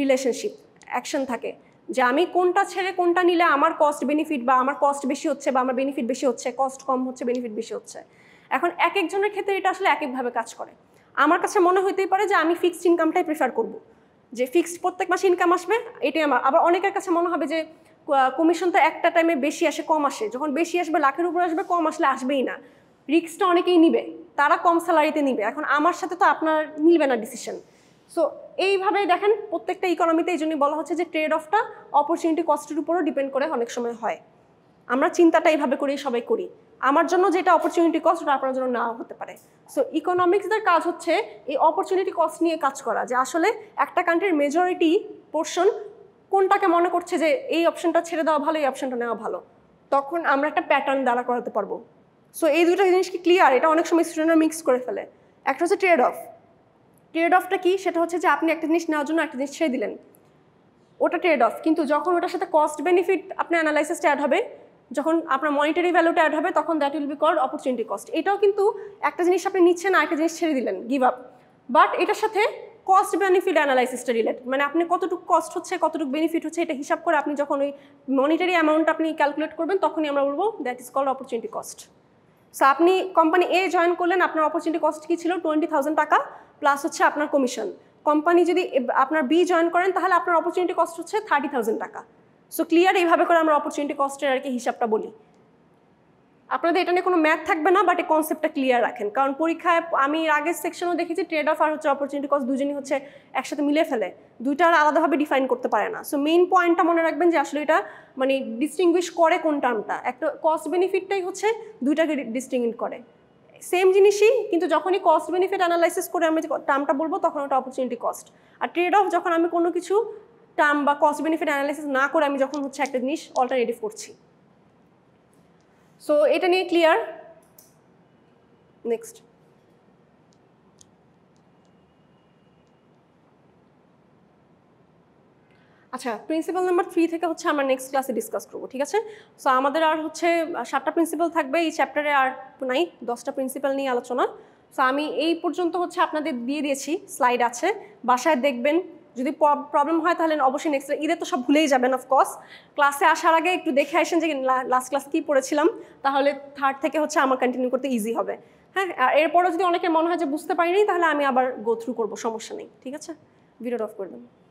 রিলেশনশিপ অ্যাকশন থাকে যে আমি কোনটা ছেড়ে কোনটা নিলে আমার কস্ট বেনিফিট বা আমার কস্ট বেশি হচ্ছে বা আমার বেনিফিট বেশি হচ্ছে কস্ট কম হচ্ছে বেনিফিট বেশি হচ্ছে এখন এক একজনের ক্ষেত্রে এটা আসলে এক একভাবে কাজ করে আমার কাছে মনে হইতেই পারে যে আমি ফিক্সড ইনকামটাই প্রেফার করব যে ফিক্সড প্রত্যেক মাসে ইনকাম আসবে এটাই আমার আবার অনেকের কাছে মনে হবে যে কমিশন তো একটা টাইমে বেশি আসে কম আসে যখন বেশি আসবে লাখের উপরে আসবে কম আসলে আসবেই না রিক্সটা অনেকেই নিবে তারা কম স্যালারিতে নিবে এখন আমার সাথে তো আপনার মিলবে না ডিসিশন সো এইভাবে দেখেন প্রত্যেকটা ইকোনমিতে এই জন্যই বলা হচ্ছে যে ট্রেড অফটা অপরচুনিটি কস্টের উপরও ডিপেন্ড করে অনেক সময় হয় আমরা চিন্তাটা এইভাবে করি সবাই করি আমার জন্য যেটা অপরচুনিটি কস্ট ওটা আপনার জন্য নাও হতে পারে সো ইকোনমিক্সদের কাজ হচ্ছে এই অপরচুনিটি কস্ট নিয়ে কাজ করা যে আসলে একটা কান্ট্রির মেজরিটি পোর্শন কোনটাকে মনে করছে যে এই অপশনটা ছেড়ে দেওয়া ভালো এই অপশনটা নেওয়া ভালো তখন আমরা একটা প্যাটার্ন দ্বারা করাতে পারবো সো এই দুটো জিনিস কি ক্লিয়ার এটা অনেক সময় স্টুডেন্টরা মিক্স করে ফেলে একটা হচ্ছে ট্রেড অফ ট্রেড অফটা কী সেটা হচ্ছে যে আপনি একটা জিনিস নেওয়ার জন্য একটা জিনিস ছেড়ে দিলেন ওটা ট্রেড অফ কিন্তু যখন ওটার সাথে কস্ট বেনিফিট আপনার অ্যানালাইসিসটা অ্যাড হবে যখন আপনার মনিটারি ভ্যালুটা অ্যাড হবে তখন that will be called opportunity cost এটাও কিন্তু একটা জিনিস আপনি নিচ্ছেন আর একটা জিনিস ছেড়ে দিলেন গিভ আপ বাট এটার সাথে কস্ট বেনিফিট অ্যানালাইসিসটা রিলেট মানে আপনি কতটুকু কস্ট হচ্ছে কতটুকু বেনিফিট হচ্ছে এটা হিসাব করে আপনি যখন ওই মনিটারি অ্যামাউন্ট আপনি ক্যালকুলেট করবেন তখনই আমরা বলবো that is called opportunity cost so আপনি কোম্পানি এ জয়েন করলেন আপনার অপরচুনিটি কস্ট কী ছিল টোয়েন্টি থাউজেন্ড টাকা প্লাস হচ্ছে আপনার কমিশন কোম্পানি যদি আপনার বি জয়েন করেন তাহলে আপনার অপরচুনিটি কস্ট হচ্ছে থার্টি থাউজেন্ড টাকা সো ক্লিয়ার এইভাবে করে আমরা অপরচুনিটি কস্টের আর কি হিসাবটা বলি আপনাদের এটা নিয়ে কোনো ম্যাথ থাকবে না বাট এই কনসেপ্টটা ক্লিয়ার রাখেন কারণ পরীক্ষায় আমি আগের সেকশনও দেখেছি ট্রেড অফ আর হচ্ছে অপরচুনিটি কস্ট দুজনই হচ্ছে একসাথে মিলে ফেলে দুইটা আর আলাদাভাবে ডিফাইন করতে পারে না সো মেইন পয়েন্টটা মনে রাখবেন যে আসলে এটা মানে ডিস্টিংগুইশ করে কোন টার্মটা একটা কস্ট বেনিফিটটাই হচ্ছে দুইটাকে ডিস্টিংগুইশ করে সেম জিনিসই কিন্তু যখনই কস্ট বেনিফিট অ্যানালাইসিস করে আমি টার্মটা বলবো তখন ওটা অপরচুনিটি কস্ট আর ট্রেড অফ যখন আমি কোনো কিছু টার্ম বা কস্ট বেনিফিট অ্যানালাইসিস না করে আমি যখন হচ্ছে একটা জিনিস অল্টারনেটিভ করছি সো এটা নিয়ে ক্লিয়ার নেক্সট আচ্ছা প্রিন্সিপাল নাম্বার থ্রি থেকে হচ্ছে আমরা নেক্সট ক্লাসে ডিসকাস করবো ঠিক আছে সো আমাদের আর হচ্ছে সাতটা প্রিন্সিপাল থাকবে এই চ্যাপ্টারে আর নাই দশটা প্রিন্সিপাল নিয়ে আলোচনা সো আমি এই পর্যন্ত হচ্ছে আপনাদের দিয়ে দিয়েছি স্লাইড আছে বাসায় দেখবেন যদি প্রবলেম হয় তাহলে অবশ্যই নেক্সট ঈদের তো সব ভুলেই যাবেন অফকোর্স ক্লাসে আসার আগে একটু দেখে আসেন যে লাস্ট ক্লাস কী পড়েছিলাম তাহলে থার্ড থেকে হচ্ছে আমার কন্টিনিউ করতে ইজি হবে হ্যাঁ আর এরপরও যদি অনেকের মনে হয় যে বুঝতে পারিনি তাহলে আমি আবার গো থ্রু করবো সমস্যা নেই ঠিক আছে ভিডিওটা অফ করে দেবো